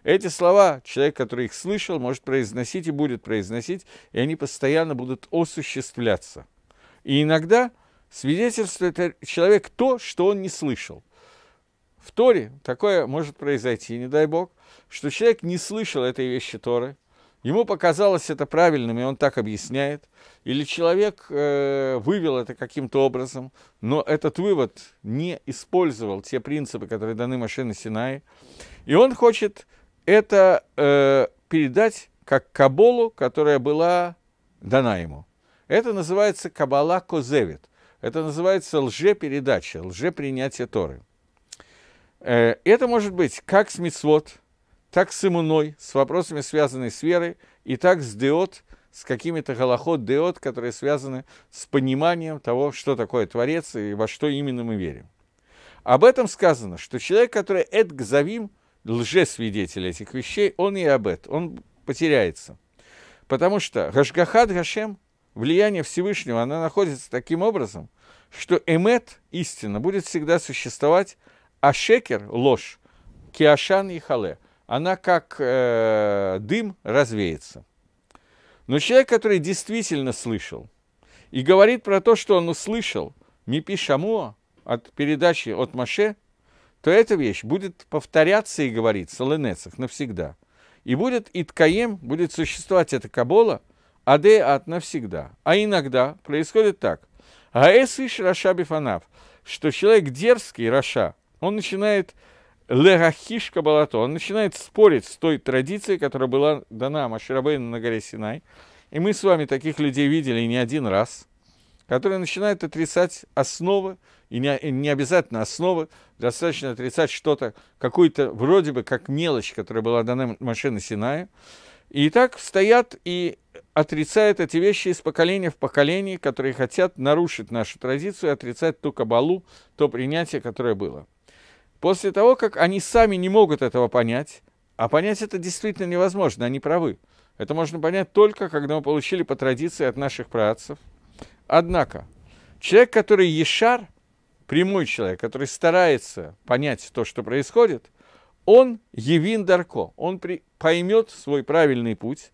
эти слова человек, который их слышал, может произносить и будет произносить, и они постоянно будут осуществляться. И иногда свидетельствует человек то, что он не слышал. В Торе такое может произойти, не дай бог, что человек не слышал этой вещи Торы, ему показалось это правильным, и он так объясняет, или человек э, вывел это каким-то образом, но этот вывод не использовал те принципы, которые даны машины Синаи, и он хочет это э, передать как кабалу, которая была дана ему. Это называется кабала козевит. Это называется лжепередача, лжепринятие Торы. Э, это может быть как с мицвод, так с имуной, с вопросами, связанными с верой, и так с деот, с какими-то голоход деот, которые связаны с пониманием того, что такое Творец и во что именно мы верим. Об этом сказано, что человек, который эдгзавим, лжесвидетель этих вещей, он и абет, он потеряется. Потому что Гашгахад Гашем – влияние Всевышнего, оно находится таким образом, что эмет, истина, будет всегда существовать, а шекер, ложь, киашан и хале, она как э, дым развеется. Но человек, который действительно слышал и говорит про то, что он услышал, Мипи Шамуа, от передачи от Маше, то эта вещь будет повторяться и говориться, ленецах, навсегда. И будет Иткаем, будет существовать эта кабола – АД от навсегда. А иногда происходит так. Аэс иш раша бифанав, что человек дерзкий, раша, он начинает легахиш балато, он начинает спорить с той традицией, которая была дана Маширабейну на горе Синай. И мы с вами таких людей видели не один раз, которые начинают отрицать основы, и не, и не обязательно основы, достаточно отрицать что-то, какую-то вроде бы как мелочь, которая была дана машина Синая. И так стоят и отрицает эти вещи из поколения в поколение, которые хотят нарушить нашу традицию и отрицать ту кабалу, то принятие, которое было. После того, как они сами не могут этого понять, а понять это действительно невозможно, они правы. Это можно понять только, когда мы получили по традиции от наших праотцев. Однако, человек, который ешар, прямой человек, который старается понять то, что происходит, он явин дарко, он при, поймет свой правильный путь,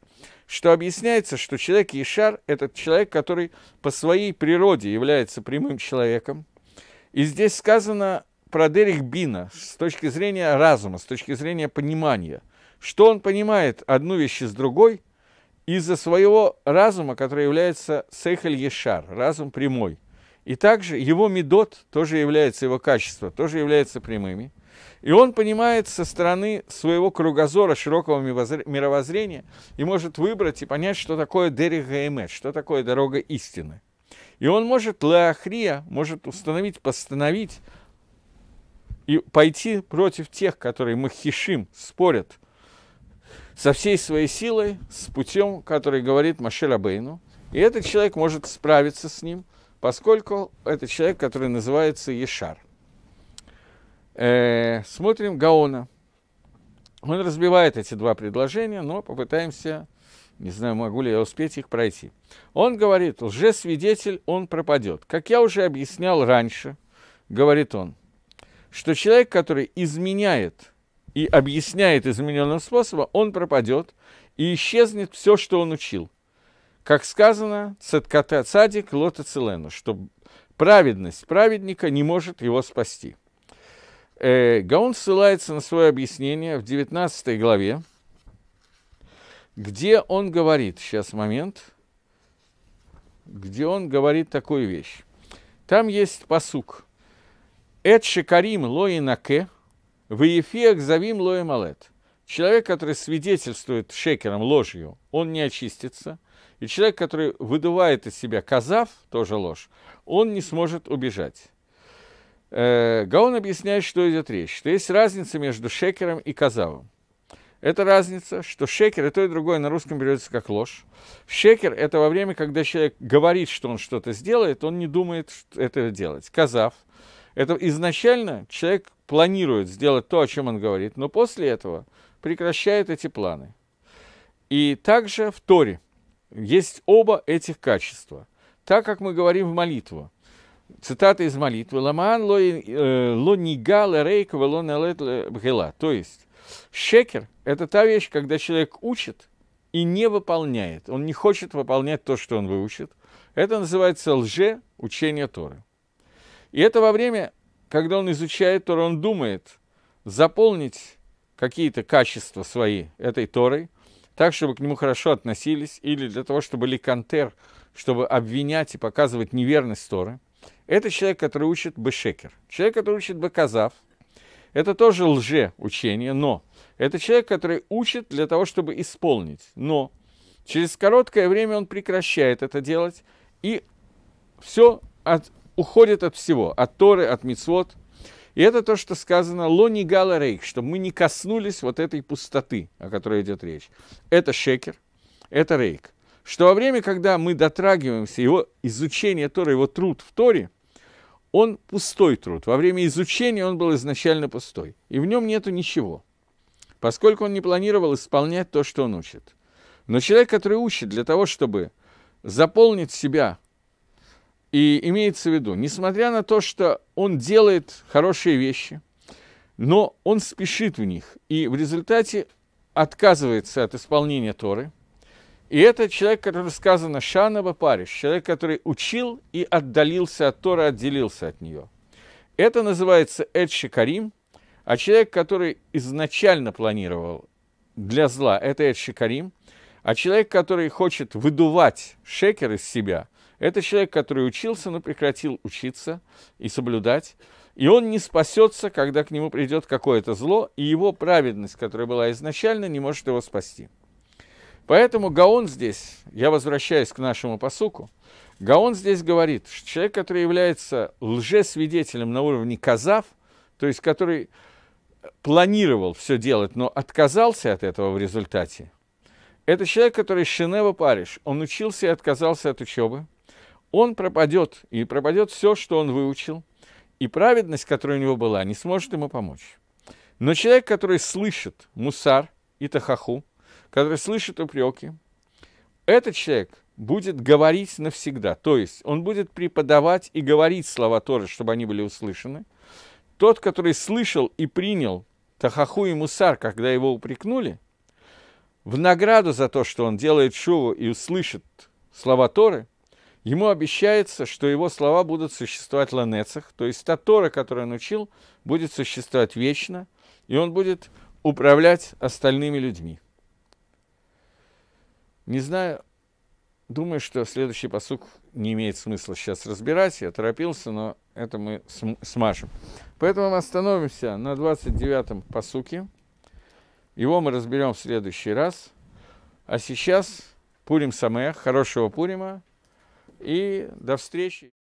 что объясняется, что человек Ишар — это человек, который по своей природе является прямым человеком. И здесь сказано про Дерих Бина с точки зрения разума, с точки зрения понимания, что он понимает одну вещь с другой из-за своего разума, который является Сейхель Ешар, разум прямой – и также его медот тоже является, его качество тоже является прямыми. И он понимает со стороны своего кругозора, широкого мировоззрения, и может выбрать и понять, что такое Дерига Эмет, что такое дорога истины. И он может Леахрия, может установить, постановить и пойти против тех, которые мы хишим, спорят со всей своей силой, с путем, который говорит Машер Абейну. И этот человек может справиться с ним – поскольку это человек, который называется Ешар. Э, смотрим Гаона. Он разбивает эти два предложения, но попытаемся, не знаю, могу ли я успеть их пройти. Он говорит, лжесвидетель, он пропадет. Как я уже объяснял раньше, говорит он, что человек, который изменяет и объясняет измененным способом, он пропадет и исчезнет все, что он учил. Как сказано, цетката цадик лота целену, что праведность праведника не может его спасти. Э, Гаон ссылается на свое объяснение в 19 главе, где он говорит, сейчас момент, где он говорит такую вещь. Там есть посук. Эт шикарим наке, в завим лои малет. Человек, который свидетельствует шекером, ложью, он не очистится – и человек, который выдувает из себя казав, тоже ложь, он не сможет убежать. Э, Гаон объясняет, что идет речь, что есть разница между шекером и казавом. Это разница, что шекер и то, и другое на русском берется как ложь. Шекер – это во время, когда человек говорит, что он что-то сделает, он не думает это делать. Казав – это изначально человек планирует сделать то, о чем он говорит, но после этого прекращает эти планы. И также в Торе – есть оба этих качества. Так как мы говорим в молитву. цитата из молитвы, «Ламаан лонигал э, рейк велон бхела». То есть, шекер – это та вещь, когда человек учит и не выполняет. Он не хочет выполнять то, что он выучит. Это называется лже учение Торы. И это во время, когда он изучает Тору, он думает заполнить какие-то качества свои этой Торой – так, чтобы к нему хорошо относились, или для того, чтобы ликантер, чтобы обвинять и показывать неверность Торы. Это человек, который учит Бешекер. Человек, который учит Баказав. Это тоже лжеучение, но это человек, который учит для того, чтобы исполнить. Но через короткое время он прекращает это делать и все от, уходит от всего, от Торы, от Мицвод – и это то, что сказано «лони гала рейк», чтобы мы не коснулись вот этой пустоты, о которой идет речь. Это шекер, это рейк. Что во время, когда мы дотрагиваемся, его изучение Торы, его труд в Торе, он пустой труд. Во время изучения он был изначально пустой. И в нем нету ничего, поскольку он не планировал исполнять то, что он учит. Но человек, который учит для того, чтобы заполнить себя и имеется в виду, несмотря на то, что он делает хорошие вещи, но он спешит в них и в результате отказывается от исполнения Торы. И это человек, который сказано Шанаба Париш, человек, который учил и отдалился от Торы, отделился от нее. Это называется Эдши Карим, а человек, который изначально планировал для зла, это Эдши Карим, а человек, который хочет выдувать шекер из себя – это человек, который учился, но прекратил учиться и соблюдать. И он не спасется, когда к нему придет какое-то зло, и его праведность, которая была изначально, не может его спасти. Поэтому Гаон здесь, я возвращаюсь к нашему посуку, Гаон здесь говорит, что человек, который является лжесвидетелем на уровне казав, то есть который планировал все делать, но отказался от этого в результате, это человек, который Шенева Париж, он учился и отказался от учебы, он пропадет, и пропадет все, что он выучил, и праведность, которая у него была, не сможет ему помочь. Но человек, который слышит мусар и тахаху, который слышит упреки, этот человек будет говорить навсегда, то есть он будет преподавать и говорить слова Торы, чтобы они были услышаны. Тот, который слышал и принял Тахаху и Мусар, когда его упрекнули, в награду за то, что он делает шуву и услышит слова Торы – Ему обещается, что его слова будут существовать в ланецах, то есть та Тора, которую он учил, будет существовать вечно, и он будет управлять остальными людьми. Не знаю, думаю, что следующий посук не имеет смысла сейчас разбирать, я торопился, но это мы смажем. Поэтому мы остановимся на 29-м посуке. Его мы разберем в следующий раз. А сейчас Пурим Самех, хорошего Пурима, и до встречи.